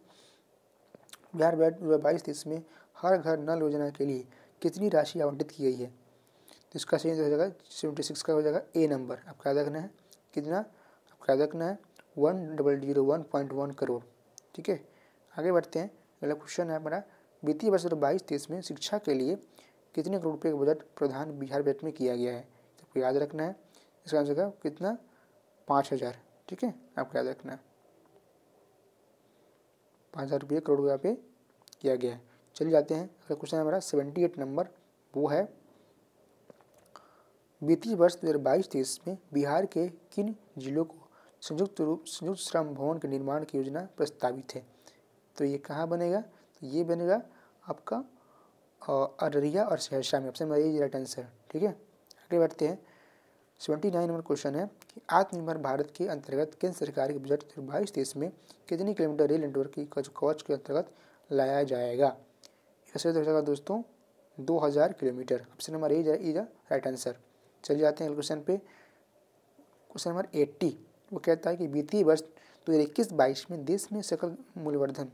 बिहार बजट दो हज़ार बाईस तेईस में हर घर नल योजना के लिए कितनी राशि आवंटित की गई है तो इसका सही हो जाएगा सेवेंटी सिक्स का हो जाएगा ए नंबर आपको याद रखना है कितना आपको याद रखना है one double zero one point one crore ठीक है आगे बढ़ते हैं अगला क्वेश्चन है हमारा वित्तीय वर्ष दो बाईस तेईस में शिक्षा के लिए कितने करोड़ रुपये का बजट प्रधान बिहार बजट में किया गया है तो याद रखना है इसका आंसर था कितना पाँच हज़ार ठीक है आपको याद रखना है पाँच हज़ार रुपये करोड़ रुपया पे किया गया है चल जाते हैं अगला क्वेश्चन है हमारा सेवेंटी एट नंबर वो है वित्तीय वर्ष दो हज़ार में बिहार के किन जिलों को संयुक्त रूप संयुक्त श्रम भवन के निर्माण की योजना प्रस्तावित है तो ये कहाँ बनेगा तो ये बनेगा आपका अररिया और सहरसा में ऑप्शन नंबर ये राइट आंसर ठीक है आगे बढ़ते हैं सेवेंटी नाइन नंबर क्वेश्चन है कि आत्मनिर्भर भारत के अंतर्गत केंद्र सरकार के बजट बाईस देश में कितनी किलोमीटर रेल नेटवर्क की कवच के अंतर्गत लाया जाएगा इसका तो दोस्तों दो हज़ार kilometre option number A is right answer चलिए जाते हैं क्वेश्चन पे क्वेश्चन नंबर एट्टी वो कहता है कि वित्तीय वर्ष दो हज़ार इक्कीस बाईस में देश में सकल मूल्यवर्धन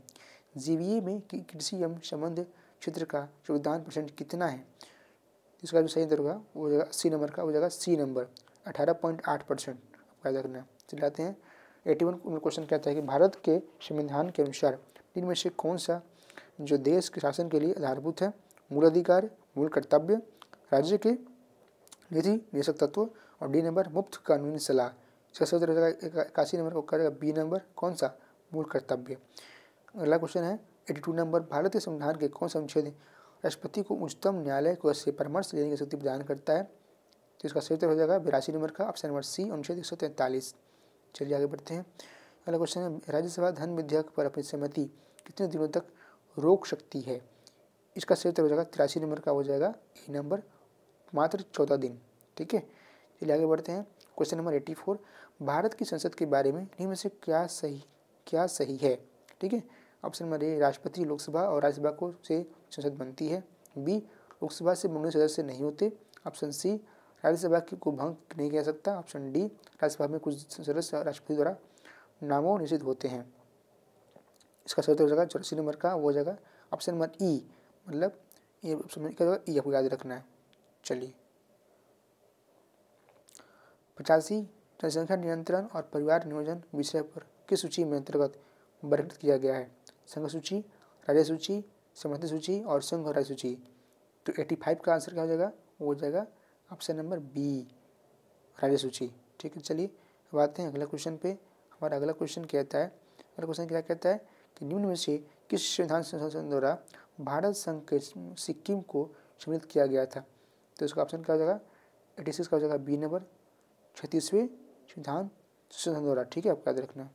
जीवीए में कृषि एवं संबंध क्षेत्र का योगदान परसेंट कितना है इसका जो सही आंसर होगा वो जगह सी नंबर का वो जगह सी नंबर अठारह पॉइंट आठ परसेंट फायदा करना चिल्लाते हैं एटी वन क्वेश्चन कहता है कि भारत के संविधान के अनुसार इनमें से कौन सा जो देश के शासन के लिए आधारभूत है मूल अधिकार मूल कर्तव्य राज्य के निधि निशक तत्व और डी नंबर मुफ्त कानूनी सलाह इसका सही रहेगा इक्यासी नंबर का रहेगा बी नंबर कौन सा मूल कर्तव्य अगला क्वेश्चन है एटी टू नंबर भारत के संविधान के कौन सा अनुच्छेद राष्ट्रपति को उच्चतम न्यायालय को से परामर्श लेने की शक्ति प्रदान करता है तो इसका सही उत्तर हो जाएगा बिरासी नंबर का ऑप्शन नंबर सी अनुच्छेद एक सौ तैंतालीस चलिए आगे बढ़ते हैं अगला क्वेश्चन है राज्यसभा धन विधेयक पर अपनी सहमति कितने दिनों तक रोक सकती है इसका सही उत्तर हो जाएगा तिरासी नंबर का हो जाएगा ए नंबर मात्र चौदह दिन ठीक है चलिए आगे बढ़ते हैं question number eighty four Bharat की संसद के बारे में निम्न से क्या सही क्या सही है ठीक है ऑप्शन नंबर ए राष्ट्रपति लोकसभा और राज्यसभा को से संसद बनती है बी लोकसभा से मनोनीत सदस्य नहीं होते ऑप्शन सी राज्यसभा को भंग नहीं किया सकता ऑप्शन डी राज्यसभा में कुछ सदस्य राष्ट्रपति द्वारा नामों निश्चित होते हैं इसका सही हो जाएगा चौरासी नंबर का वो हो जाएगा ऑप्शन नंबर ई मतलब ये ऑप्शन क्या होगा ई आपको याद रखना है चलिए पचासी जनसंख्या नियंत्रण और परिवार नियोजन विषय पर किस सूची में अंतर्गत वर्णित किया गया है संघ सूची राज्य सूची समर्थन सूची और संघ राज्य सूची तो एट्टी फाइव का आंसर क्या हो जाएगा वो हो जाएगा ऑप्शन नंबर बी राज्य सूची ठीक है चलिए अब आते हैं अगला क्वेश्चन पे हमारा अगला क्वेश्चन कहता है अगला क्वेश्चन क्या कहता है कि निम्न में से किस संविधान संशोधन द्वारा भारत संघ के सिक्किम को सम्मिलित किया गया था तो इसका ऑप्शन क्या हो जाएगा एटी सिक्स का हो जाएगा बी नंबर छत्तीसवें संविधान संशोधन द्वारा ठीक है आपको याद रखना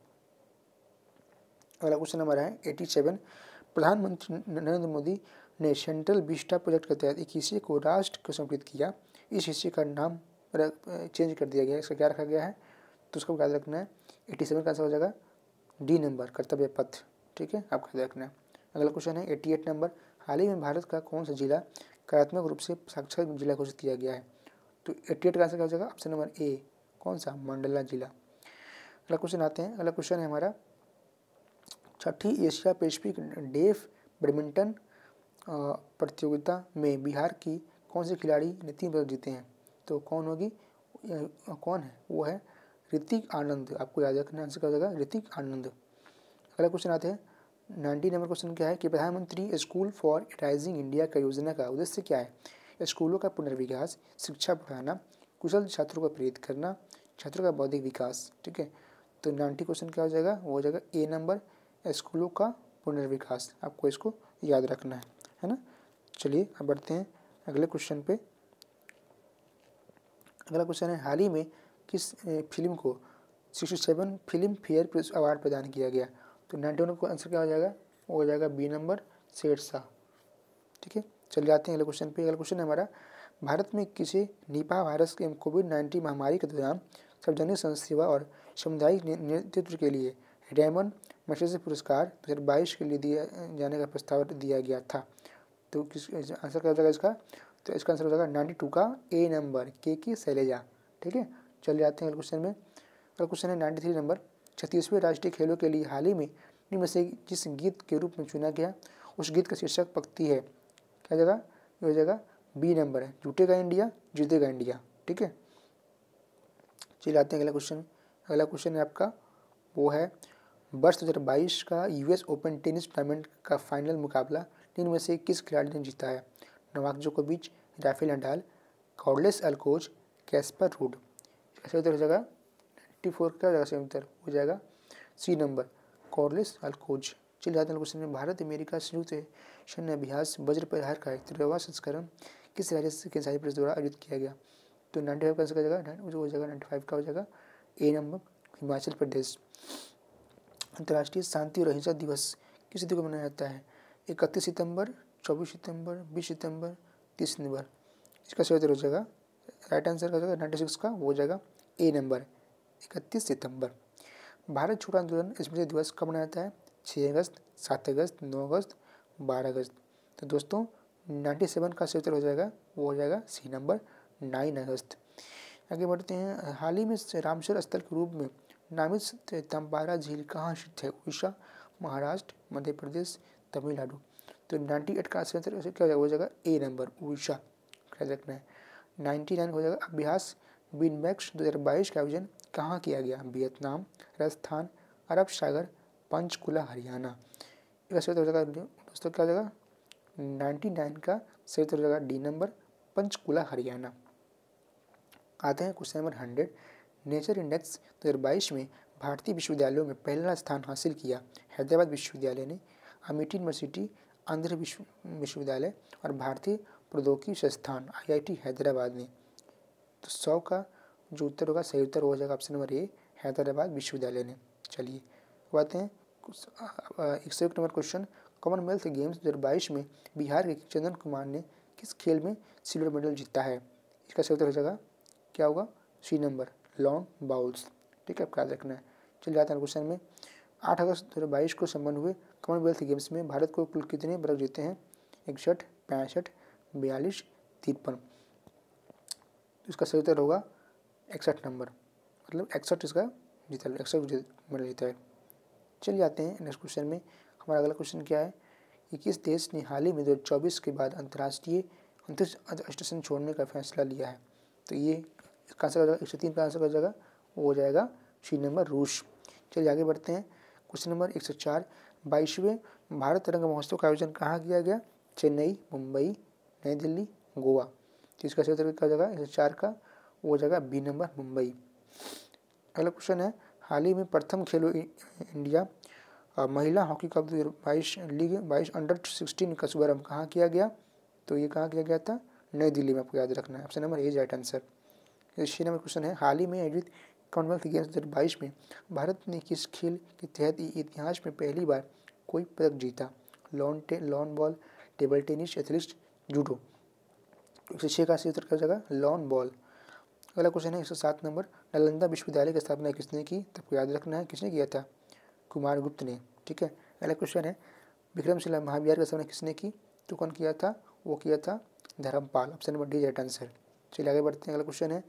अगला क्वेश्चन हमारा है एटी सेवन प्रधानमंत्री नरेंद्र मोदी ने सेंट्रल विस्टा प्रोजेक्ट के तहत एक हिस्से को राष्ट्र को समर्पित किया इस हिस्से का नाम चेंज कर दिया गया है इसका क्या रखा गया है तो उसका याद रखना है एट्टी सेवन का आंसर हो जाएगा डी नंबर कर्तव्य पथ ठीक है आपको याद रखना है अगला क्वेश्चन है एट्टी एट नंबर हाल ही में भारत का कौन सा जिला कार्यात्मक रूप से साक्षर जिला घोषित किया गया है तो एट्टी एट का आंसर क्या हो जाएगा ऑप्शन नंबर ए कौन सा मंडला जिला अगला क्वेश्चन आते हैं अगला क्वेश्चन है हमारा छठी एशिया पेसिफिक डेफ बैडमिंटन प्रतियोगिता में बिहार की कौन से खिलाड़ी ने तीन पदक जीते हैं तो कौन होगी कौन है वो है ऋतिक आनंद आपको याद रखना आंसर क्या हो जाएगा ऋतिक आनंद अगला क्वेश्चन आते हैं नाइन्टी नंबर क्वेश्चन क्या है कि प्रधानमंत्री स्कूल फॉर राइजिंग इंडिया का योजना का उद्देश्य क्या है स्कूलों का पुनर्विकास शिक्षा बढ़ाना कुशल छात्रों को प्रेरित करना छात्रों का बौद्धिक विकास ठीक है तो नाइन्टी क्वेश्चन क्या हो जाएगा वो हो जाएगा ए नंबर स्कूलों का पुनर्विकास आपको इसको याद रखना है है ना चलिए अब बढ़ते हैं अगले क्वेश्चन पे अगला क्वेश्चन है हाल ही में किस फिल्म को sixty seven Filmfare award प्रदान किया गया तो नाइन्टी वन का आंसर क्या हो जाएगा वो हो जाएगा बी नंबर शेरशाह ठीक है चले जाते हैं अगले क्वेश्चन पे अगला क्वेश्चन है हमारा भारत में किसे निपा वायरस के कोविड नाइन्टीन महामारी के दौरान सार्वजनिक संघ सेवा और सामुदायिक नेतृत्व के लिए रेमन मैसेज पुरस्कार दो तो हज़ार बाईस के लिए दिया जाने का प्रस्ताव दिया गया था तो किस आंसर क्या हो जाएगा इसका तो इसका आंसर हो जाएगा नाइन्टी टू का ए नंबर के की शैलेजा ठीक है चले जाते हैं अगले क्वेश्चन में अगला क्वेश्चन है नाइन्टी थ्री नंबर छत्तीसवें राष्ट्रीय खेलों के लिए हाल ही में निम्न से जिस गीत के रूप में चुना गया उस गीत का शीर्षक पक्ति है क्या जगह ये हो जाएगा बी नंबर है जुटेगा इंडिया जीतेगा इंडिया ठीक है चले आते हैं अगला क्वेश्चन अगला क्वेश्चन है आपका वो है वर्ष दो का यूएस ओपन टेनिस टूर्नामेंट का फाइनल मुकाबला टीम में से किस खिलाड़ी ने जीता है को बीच Rafael Nadal Carlos Alcaraz Casper Ruud कैसे उत्तर हो जाएगा नाइन्टी फोर का जगह से उत्तर हो जाएगा सी नंबर कॉर्डलेस अलकोच चिल जाते हैं क्वेश्चन में भारत अमेरिका संयुक्त सैन्य अभ्यास वज्र प्रहार का तेरहवा संस्करण किस राज्य से केंद्र प्रदेश द्वारा आयोजित किया गया तो नाइन्टी फाइव का जगह हो जाएगा नाइन्टी फाइव का हो जाएगा ए नंबर हिमाचल प्रदेश अंतर्राष्ट्रीय शांति और अहिंसा दिवस किस तिथि को मनाया जाता है इकतीस सितंबर चौबीस सितंबर बीस सितंबर तीस नवंबर इसका सही उत्तर हो जाएगा राइट आंसर का जाएगा नाइन्टी सिक्स का हो जाएगा ए नंबर इकतीस सितंबर भारत छोड़ो आंदोलन स्मृति दिवस कब मनाया जाता है छः अगस्त सात अगस्त नौ अगस्त बारह अगस्त तो दोस्तों नाइन्टी सेवन का सही उत्तर हो जाएगा वो हो जाएगा सी नंबर नाइन अगस्त आगे बढ़ते हैं हाल ही में रामसर स्थल के रूप में नामित तंबारा झील कहाँ स्थित है उड़ीसा महाराष्ट्र मध्य प्रदेश तमिलनाडु तो नाइन्टी एट का आंसर क्या हो जाएगा हो जाएगा ए नंबर उड़ीसा क्या रखना है नाइन्टी नाइन हो जाएगा अभ्यास बिन मैक्स दो हज़ार बाईस का आयोजन कहाँ किया गया वियतनाम राजस्थान अरब सागर पंचकुला हरियाणा इसका सही तो हो जाएगा दोस्तों क्या हो जाएगा नाइन्टी नाइन का सही उत्तर तो हो जाएगा डी नंबर पंचकुला हरियाणा आते हैं question number hundred nature index दो हज़ार बाईस में भारतीय विश्वविद्यालयों में पहला स्थान हासिल किया हैदराबाद विश्वविद्यालय ने अमिटी यूनिवर्सिटी आंध्र विश्व विश्वविद्यालय और भारतीय प्रौद्योगिकी संस्थान आईआईटी हैदराबाद ने तो सौ का जो उत्तर होगा सही उत्तर हो जाएगा ऑप्शन नंबर ए हैदराबाद विश्वविद्यालय ने चलिए बताते हैं एक सौ एक नंबर क्वेश्चन कॉमनवेल्थ गेम्स दो हज़ार बाईस में बिहार के चंदन कुमार ने किस खेल में सिल्वर मेडल जीता है इसका सही उत्तर हो जाएगा क्या होगा सी नंबर लॉन्ग बाउल्स ठीक है आपको याद रखना है चल जाते हैं क्वेश्चन में आठ अगस्त दो हज़ार बाईस को संपन्न हुए कॉमनवेल्थ गेम्स में भारत को कुल कितने पदक जीते हैं इकसठ पैंसठ बयालीस तिरपन इसका सही उत्तर होगा इकसठ नंबर मतलब इकसठ इसका जीता इकसठ मेडल मतलब जीता है चले जाते हैं नेक्स्ट क्वेश्चन में हमारा अगला क्वेश्चन क्या है कि किस देश ने हाल ही में दो के बाद अंतर्राष्ट्रीय अंतरिक्ष स्टेशन छोड़ने का फैसला लिया है तो ये कहाँ से जाएगा एक सौ तीन का आंसर हो जाएगा वो हो जाएगा सी नंबर रूस चलिए आगे बढ़ते हैं क्वेश्चन नंबर एक सौ चार बाईसवें भारत रंग महोत्सव का आयोजन कहाँ किया गया चेन्नई मुंबई नई दिल्ली गोवा तो इसका सही तरीका जाएगा एक सौ चार का वो हो जाएगा बी नंबर मुंबई अगला क्वेश्चन है हाल ही में प्रथम खेलो इंडिया महिला हॉकी कप दो बाईस लीग बाईस अंडर सिक्सटीन का शुभारंभ कहाँ किया गया तो ये कहाँ किया गया था नई दिल्ली में आपको याद रखना है option number A right answer छः नंबर क्वेश्चन है हाल ही में आयोजित कॉमनवेल्थ गेम्स दो हज़ार बाईस में भारत ने किस खेल के तहत इतिहास में पहली बार कोई पदक जीता लॉन टे lawn ball table tennis athlete judo एक सौ छः का सही उत्तर कर जाएगा लॉन बॉल अगला क्वेश्चन है एक सौ सात नंबर नालंदा विश्वविद्यालय की स्थापना किसने की तब याद रखना है किसने किया था कुमार गुप्त ने ठीक है अगला क्वेश्चन है विक्रमशिला महाविहार की स्थापना किसने की तो कौन किया था वो किया था Dharmpal option number D right answer चलिए आगे बढ़ते हैं अगला क्वेश्चन है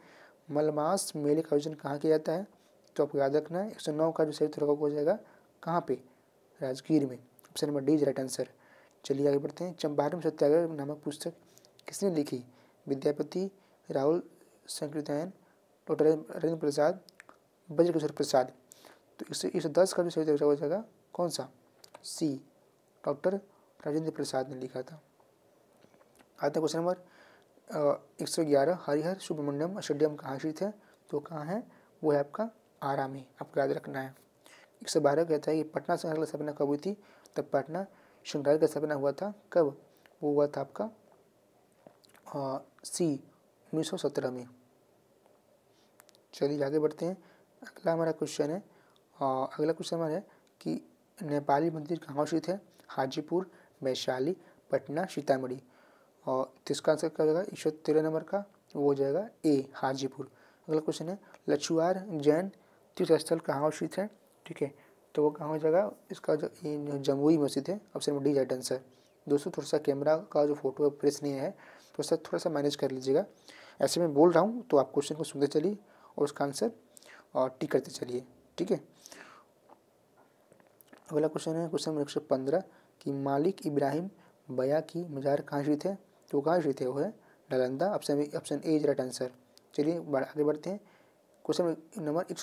मलमास मेले का आयोजन कहाँ किया जाता है तो आपको याद रखना है एक सौ नौ का जो सही तरीका हो जाएगा कहाँ पे राजगीर में option number D is right answer चलिए आगे बढ़ते हैं चंपारण सत्याग्रह नामक पुस्तक किसने लिखी विद्यापति राहुल संकृतायन डॉक्टर राजेंद्र प्रसाद ब्रजकिशोर प्रसाद तो एक सौ एक सौ दस का जो सही हो जाएगा कौन सा सी डॉक्टर राजेंद्र प्रसाद ने लिखा था आता है क्वेश्चन नंबर एक सौ ग्यारह हरिहर सुब्रमण्यम स्टेडियम कहाँ स्थित है तो कहाँ है वो है आपका आरा में आपको याद रखना है एक सौ बारह कहता है कि पटना संघर्ष की स्थापना कब हुई थी तब पटना संघर्ष का स्थापना हुआ था कब वो हुआ था आपका आ, सी उन्नीस सौ सत्रह में चलिए आगे बढ़ते हैं अगला हमारा क्वेश्चन है आ, अगला क्वेश्चन हमारा है कि नेपाली मंदिर कहाँ स्थित है हाजीपुर वैशाली पटना सीतामढ़ी और तीसरा आंसर क्या हो जाएगा ईश्वर तेरह नंबर का वो हो जाएगा ए हाजीपुर अगला क्वेश्चन है लछुआर जैन तीर्थस्थल कहाँ स्थित है ठीक है तो वो कहाँ हो जाएगा इसका जो जमुई मस्जिद है ऑप्शन नंबर डी जैट आंसर दोस्तों थोड़ा सा कैमरा का जो फोटो है प्रेस नहीं है तो सर थोड़ा सा मैनेज कर लीजिएगा ऐसे में बोल रहा हूँ तो आप क्वेश्चन को सुनते चलिए और उसका आंसर और टिक करते चलिए ठीक है अगला क्वेश्चन है क्वेश्चन नंबर एक सौ पंद्रह कि मालिक इब्राहिम बया की मज़ार कहाँ स्थित है तो गाइस ये थे है Nalanda option option A is right answer चलिए आगे बढ़ते हैं क्वेश्चन नंबर एक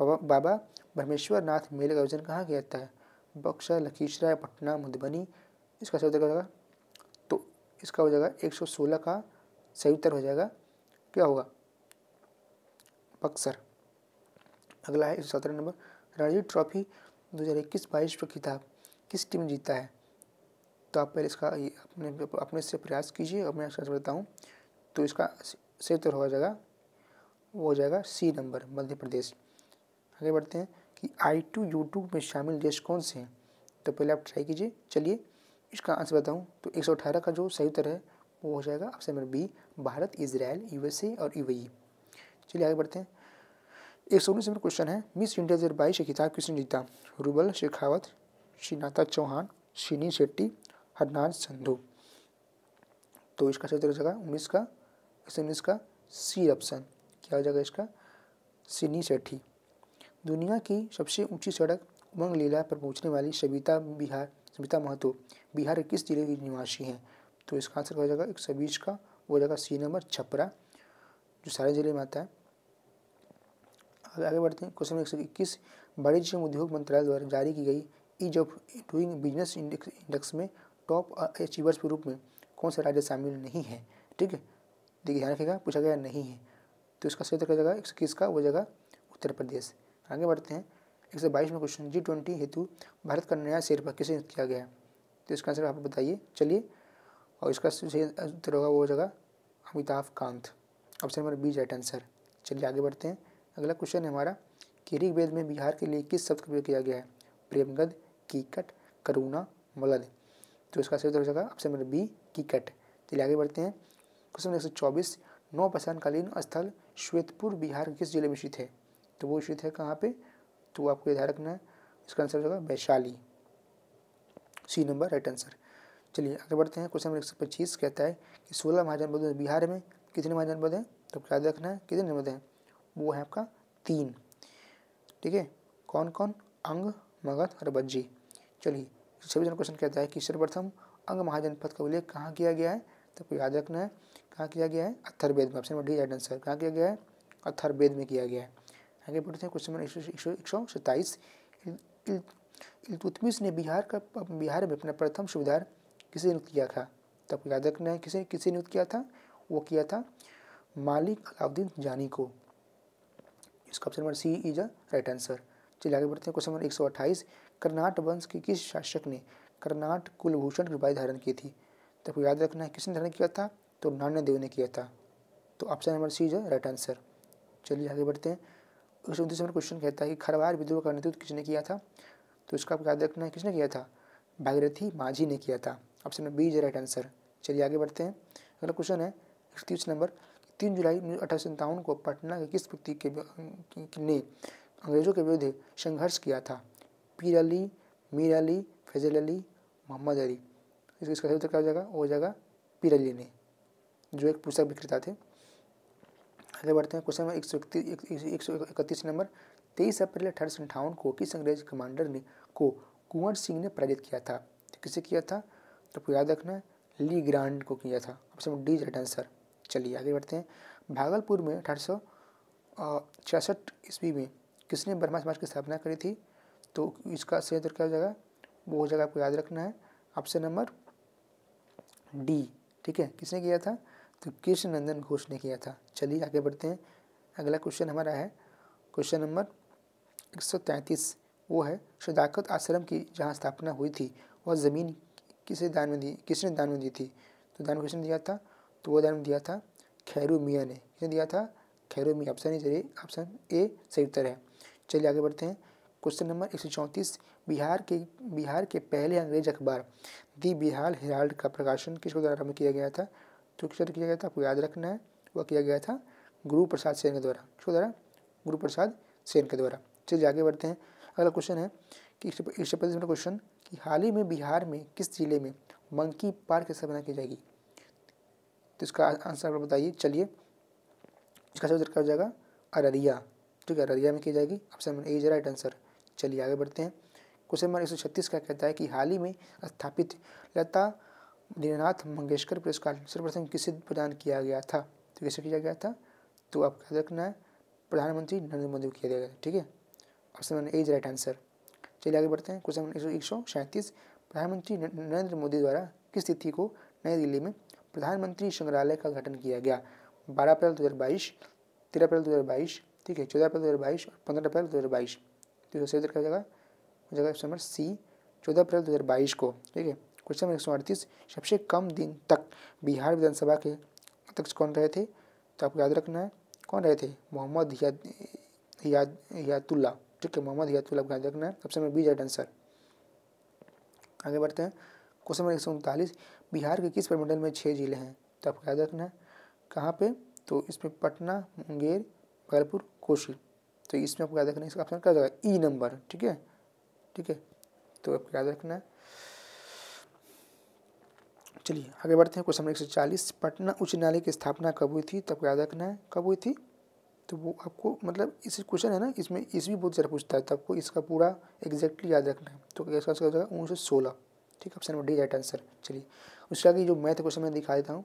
बाबा बाबा ब्रह्मेश्वर नाथ मेले का आयोजन कहाँ किया जाता है बक्सर लखीसराय पटना मधुबनी इसका सही उत्तर क्या होगा तो इसका हो जाएगा एक सौ सोलह का सही उत्तर हो जाएगा क्या होगा बक्सर अगला है एक सौ सत्रह नंबर रणजी ट्रॉफी दो हज़ार इक्कीस बाईस पर खिताब किस टीम जीता है तो आप पहले इसका अपने अपने से प्रयास कीजिए और मैं इसका बताऊँ तो इसका सही उत्तर तो हो जाएगा वो हो जाएगा सी नंबर मध्य प्रदेश आगे बढ़ते हैं कि आई टू यू टू में शामिल देश कौन से हैं तो पहले आप ट्राई कीजिए चलिए इसका आंसर बताऊँ तो एक सौ अठारह का जो सही उत्तर है वो हो जाएगा option number B Bharat Israel A और यूएई e। चलिए आगे बढ़ते हैं एक सौ उन्नीस नंबर क्वेश्चन है मिस इंडिया दो हज़ार बाईस खिताब किसने जीता रूबल शेखावत श्रीनाथा चौहान शिनी शेट्टी हरनाज संधू तो इसका सही उत्तर हो जाएगा उन्नीस का उन्नीस का सी ऑप्शन क्या हो जाएगा इसका सिनी सेठी दुनिया की सबसे ऊंची सड़क उमंग लीला पर पहुंचने वाली सविता बिहार सविता महतो बिहार के किस जिले की निवासी हैं तो इसका आंसर हो जाएगा एक सौ बीस का वो हो जाएगा सी नंबर छपरा जो सारे जिले में आता है आगे आगे बढ़ते हैं क्वेश्चन नंबर इक्कीस वाणिज्य उद्योग मंत्रालय द्वारा जारी की गई ease of doing business index index में टॉप अचीवर्स uh, के रूप में कौन से राज्य शामिल नहीं है ठीक है देखिए ध्यान रखिएगा पूछा गया नहीं है तो इसका सही उत्तर जगह एक सौ किसका वो जगह उत्तर प्रदेश आगे बढ़ते हैं एक सौ बाईस में क्वेश्चन जी ट्वेंटी हेतु भारत का नया शेर पर किसे किया गया तो इसका आंसर आप बताइए चलिए और इसका सही उत्तर होगा वो जगह Amitabh Kant option number B right answer चलिए आगे बढ़ते हैं अगला क्वेश्चन है हमारा कि ऋग्वेद में बिहार के लिए किस शब्द का प्रयोग किया गया है प्रेमगद कीकट करुणा मलद तो इसका सही उत्तर हो जाएगा ऑप्शन नंबर बी किकट चलिए आगे बढ़ते हैं क्वेश्चन एक सौ चौबीस नौ पसानकालीन स्थल श्वेतपुर बिहार किस जिले में स्थित है तो वो स्थित है कहाँ पे तो आपको ध्यान रखना है इसका आंसर हो जाएगा Vaishali C number right answer चलिए आगे बढ़ते हैं क्वेश्चन नंबर एक सौ पच्चीस कहता है कि सोलह महाजनपद बिहार में कितने महाजनपद हैं तो याद रखना है कितने जनपद हैं वो है आपका तीन ठीक है कौन कौन अंग मगध और बज्जी चलिए सभी जन क्वेश्चन कहता है कि सर्वप्रथम अंग महाजनपद का उल्लेख कहाँ किया गया है तो कोई याद रखना है कहाँ किया गया है अथर्वेद में option number D right answer कहाँ किया गया है अथर्वेद में किया गया है आगे बढ़ते हैं क्वेश्चन नंबर एक सौ सत्ताईस इलतुतमिस ने बिहार का बिहार में अपना प्रथम सुविधार किसे नियुक्त किया था तो आपको याद रखना है किसे किसे नियुक्त किया था वो किया था मालिक अलाउद्दीन जानी को इसका option number C is a right answer चलिए आगे बढ़ते हैं क्वेश्चन नंबर एक सौ अट्ठाईस कर्नाट वंश के किस शासक ने कर्नाट कुलभूषण की उपाधि धारण की थी तो याद रखना है किसने धारण किया था तो नान्य देव ने किया था तो option number C is right answer चलिए आगे बढ़ते हैं उस नंबर क्वेश्चन कहता है कि खरवार विद्रोह का नेतृत्व किसने किया था तो इसका आपको याद रखना है किसने किया था भागीरथी माझी ने किया था ऑप्शन नंबर बी जो राइट आंसर चलिए आगे बढ़ते हैं अगला क्वेश्चन है इकतीस नंबर तीन जुलाई अठारह को पटना के किस व्यक्ति के अं, ने अंग्रेजों के विरुद्ध संघर्ष किया था पीर अली मीर अली फैजल अली मोहम्मद अली इसका सही उत्तर क्या हो जाएगा हो जाएगा पीर अली ने जो एक पुस्तक विक्रेता थे आगे बढ़ते हैं क्वेश्चन नंबर एक सौ इकतीस एक सौ इकतीस नंबर तेईस अप्रैल अठारह सौ अंठावन को किस अंग्रेज कमांडर ने को कुंवर सिंह ने पराजित किया था तो किसे किया था तो आपको याद रखना ली ग्रांड को किया था ऑप्शन डी राइट आंसर चलिए आगे बढ़ते हैं भागलपुर में अठारह सौ छियासठ ईस्वी में किसने ब्रह्मा समाज की स्थापना करी थी तो इसका सही आंसर क्या हो जाएगा वो हो जाएगा आपको याद रखना है ऑप्शन नंबर डी ठीक है किसने किया था तो कृष्ण नंदन घोष ने किया था चलिए आगे बढ़ते हैं अगला क्वेश्चन हमारा है क्वेश्चन नंबर एक सौ तैंतीस वो है शदाकत आश्रम की जहाँ स्थापना हुई थी वह ज़मीन किसे दान में दी किसने दान में दी थी तो दान किसने दिया था तो वो दान में दिया था खैरू मियाँ ने किसने दिया था खैरू मियाँ ऑप्शन जरिए ऑप्शन ए सही उत्तर है चलिए आगे बढ़ते हैं क्वेश्चन नंबर एक सौ चौंतीस बिहार के बिहार के पहले अंग्रेज अखबार दी बिहार हेराल्ड का प्रकाशन किसके द्वारा आरम्भ किया गया था तो किसने किया गया था आपको याद रखना है वह किया गया था गुरु प्रसाद सेन के द्वारा किसके द्वारा गुरु प्रसाद सेन के द्वारा चलिए आगे बढ़ते हैं अगला क्वेश्चन है कि एक सौ पैंतीस क्वेश्चन कि हाल ही में बिहार में किस जिले में मंकी पार्क की स्थापना की जाएगी तो इसका आंसर आप बताइए चलिए इसका उत्तर क्या हो जाएगा अररिया ठीक है अररिया में की जाएगी option A is right answer चलिए आगे बढ़ते हैं क्वेश्चन नंबर एक का कहता है कि हाल ही में स्थापित लता दीनानाथ मंगेशकर पुरस्कार सर्वप्रथम किसे प्रदान किया गया था तो किसे किया गया था तो आप याद रखना है प्रधानमंत्री नरेंद्र मोदी को किया गया ठीक है option number A is right answer चलिए आगे बढ़ते हैं क्वेश्चन नंबर एक सौ सैंतीस प्रधानमंत्री नरेंद्र मोदी द्वारा किस तिथि को नई दिल्ली में प्रधानमंत्री संग्रहालय का उद्घाटन किया गया बारह अप्रैल दो हज़ार बाईस तेरह अप्रैल दो हज़ार बाईस ठीक है चौदह अप्रैल दो हज़ार बाईस और पंद्रह अप्रैल दो हज़ार बाईस तो सही उत्तर क्या जाएगा हो जाएगा ऑप्शन नंबर सी चौदह अप्रैल दो हज़ार बाईस को ठीक है क्वेश्चन नंबर एक सौ अड़तीस सबसे कम दिन तक बिहार विधानसभा के अध्यक्ष कौन रहे थे तो आपको याद रखना है कौन रहे थे मोहम्मद हियातुल्ला ठीक है मोहम्मद हियातुल्ला आपको याद रखना है सबसे नंबर बी राइट आंसर आगे बढ़ते हैं क्वेश्चन नंबर एक सौ उनतालीस बिहार के किस प्रमंडल में छः जिले हैं तो आपको याद रखना है कहाँ पर तो इसमें पटना मुंगेर भागलपुर कोशी तो इसमें आपको याद रखना है इसका ऑप्शन क्या जाएगा ई e नंबर ठीक है ठीक है तो आपको याद रखना है चलिए आगे बढ़ते हैं क्वेश्चन नंबर एक सौ चालीस पटना उच्च न्यायालय की स्थापना कब हुई थी तो आपको याद रखना है कब हुई थी तो वो आपको मतलब इस क्वेश्चन है ना इसमें इस भी बहुत ज़्यादा पूछता है तो आपको इसका पूरा एग्जैक्टली याद रखना है तो इसका उन्नीस सौ सोलह ठीक है option number D right answer चलिए उसके आगे जो मैथ क्वेश्चन मैं दिखा देता हूँ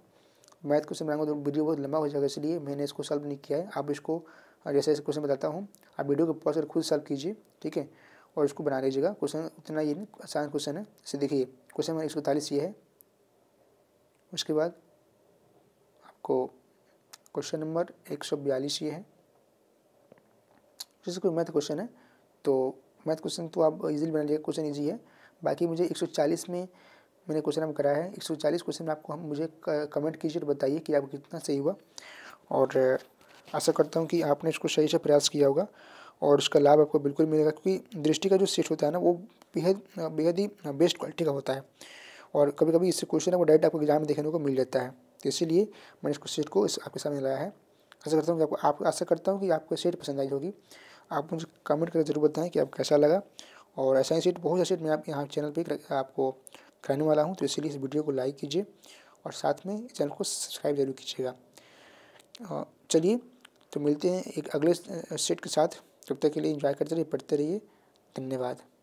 मैथ क्वेश्चन बनाऊंगा तो वीडियो बहुत लंबा हो जाएगा इसलिए मैंने इसको सॉल्व नहीं किया है आप इसको और जैसे जैसे क्वेश्चन बताता हूँ आप वीडियो को पॉज कर खुद सॉल्व कीजिए ठीक है और इसको बना लीजिएगा क्वेश्चन उतना ये नहीं आसान क्वेश्चन है इसे देखिए क्वेश्चन नंबर एक सौ इकतालीस ये है उसके बाद आपको क्वेश्चन नंबर एक सौ बयालीस ये है जैसे कोई मैथ क्वेश्चन है तो मैथ क्वेश्चन तो आप इजीली बना लीजिएगा क्वेश्चन ईजी है बाकी मुझे एक सौ चालीस में मैंने क्वेश्चन हम कराया है एक सौ चालीस क्वेश्चन में आपको हम मुझे कमेंट कीजिए और बताइए कि आपको कितना सही हुआ और आशा करता हूँ कि आपने इसको सही से प्रयास किया होगा और उसका लाभ आपको बिल्कुल मिलेगा क्योंकि दृष्टि का जो सेट होता है ना वो बेहद बेहद ही बेस्ट क्वालिटी का होता है और कभी कभी इससे क्वेश्चन है वो डायरेक्ट आपको एग्जाम में देखने को मिल जाता है तो इसीलिए मैंने इसको सेट को इस आपके सामने लाया है आशा करता हूँ कि आपको आप आशा करता हूँ कि आपको सेट पसंद आई होगी आप मुझे कमेंट करके जरूर बताएं कि आप कैसा लगा और ऐसा ही सेट बहुत सा सेट मैं आप यहाँ चैनल पर आपको कराने वाला हूँ तो इसीलिए इस वीडियो को लाइक कीजिए और साथ में चैनल को सब्सक्राइब जरूर कीजिएगा चलिए तो मिलते हैं एक अगले सेट के साथ तब तक के लिए इंजॉय करते रहिए पढ़ते रहिए धन्यवाद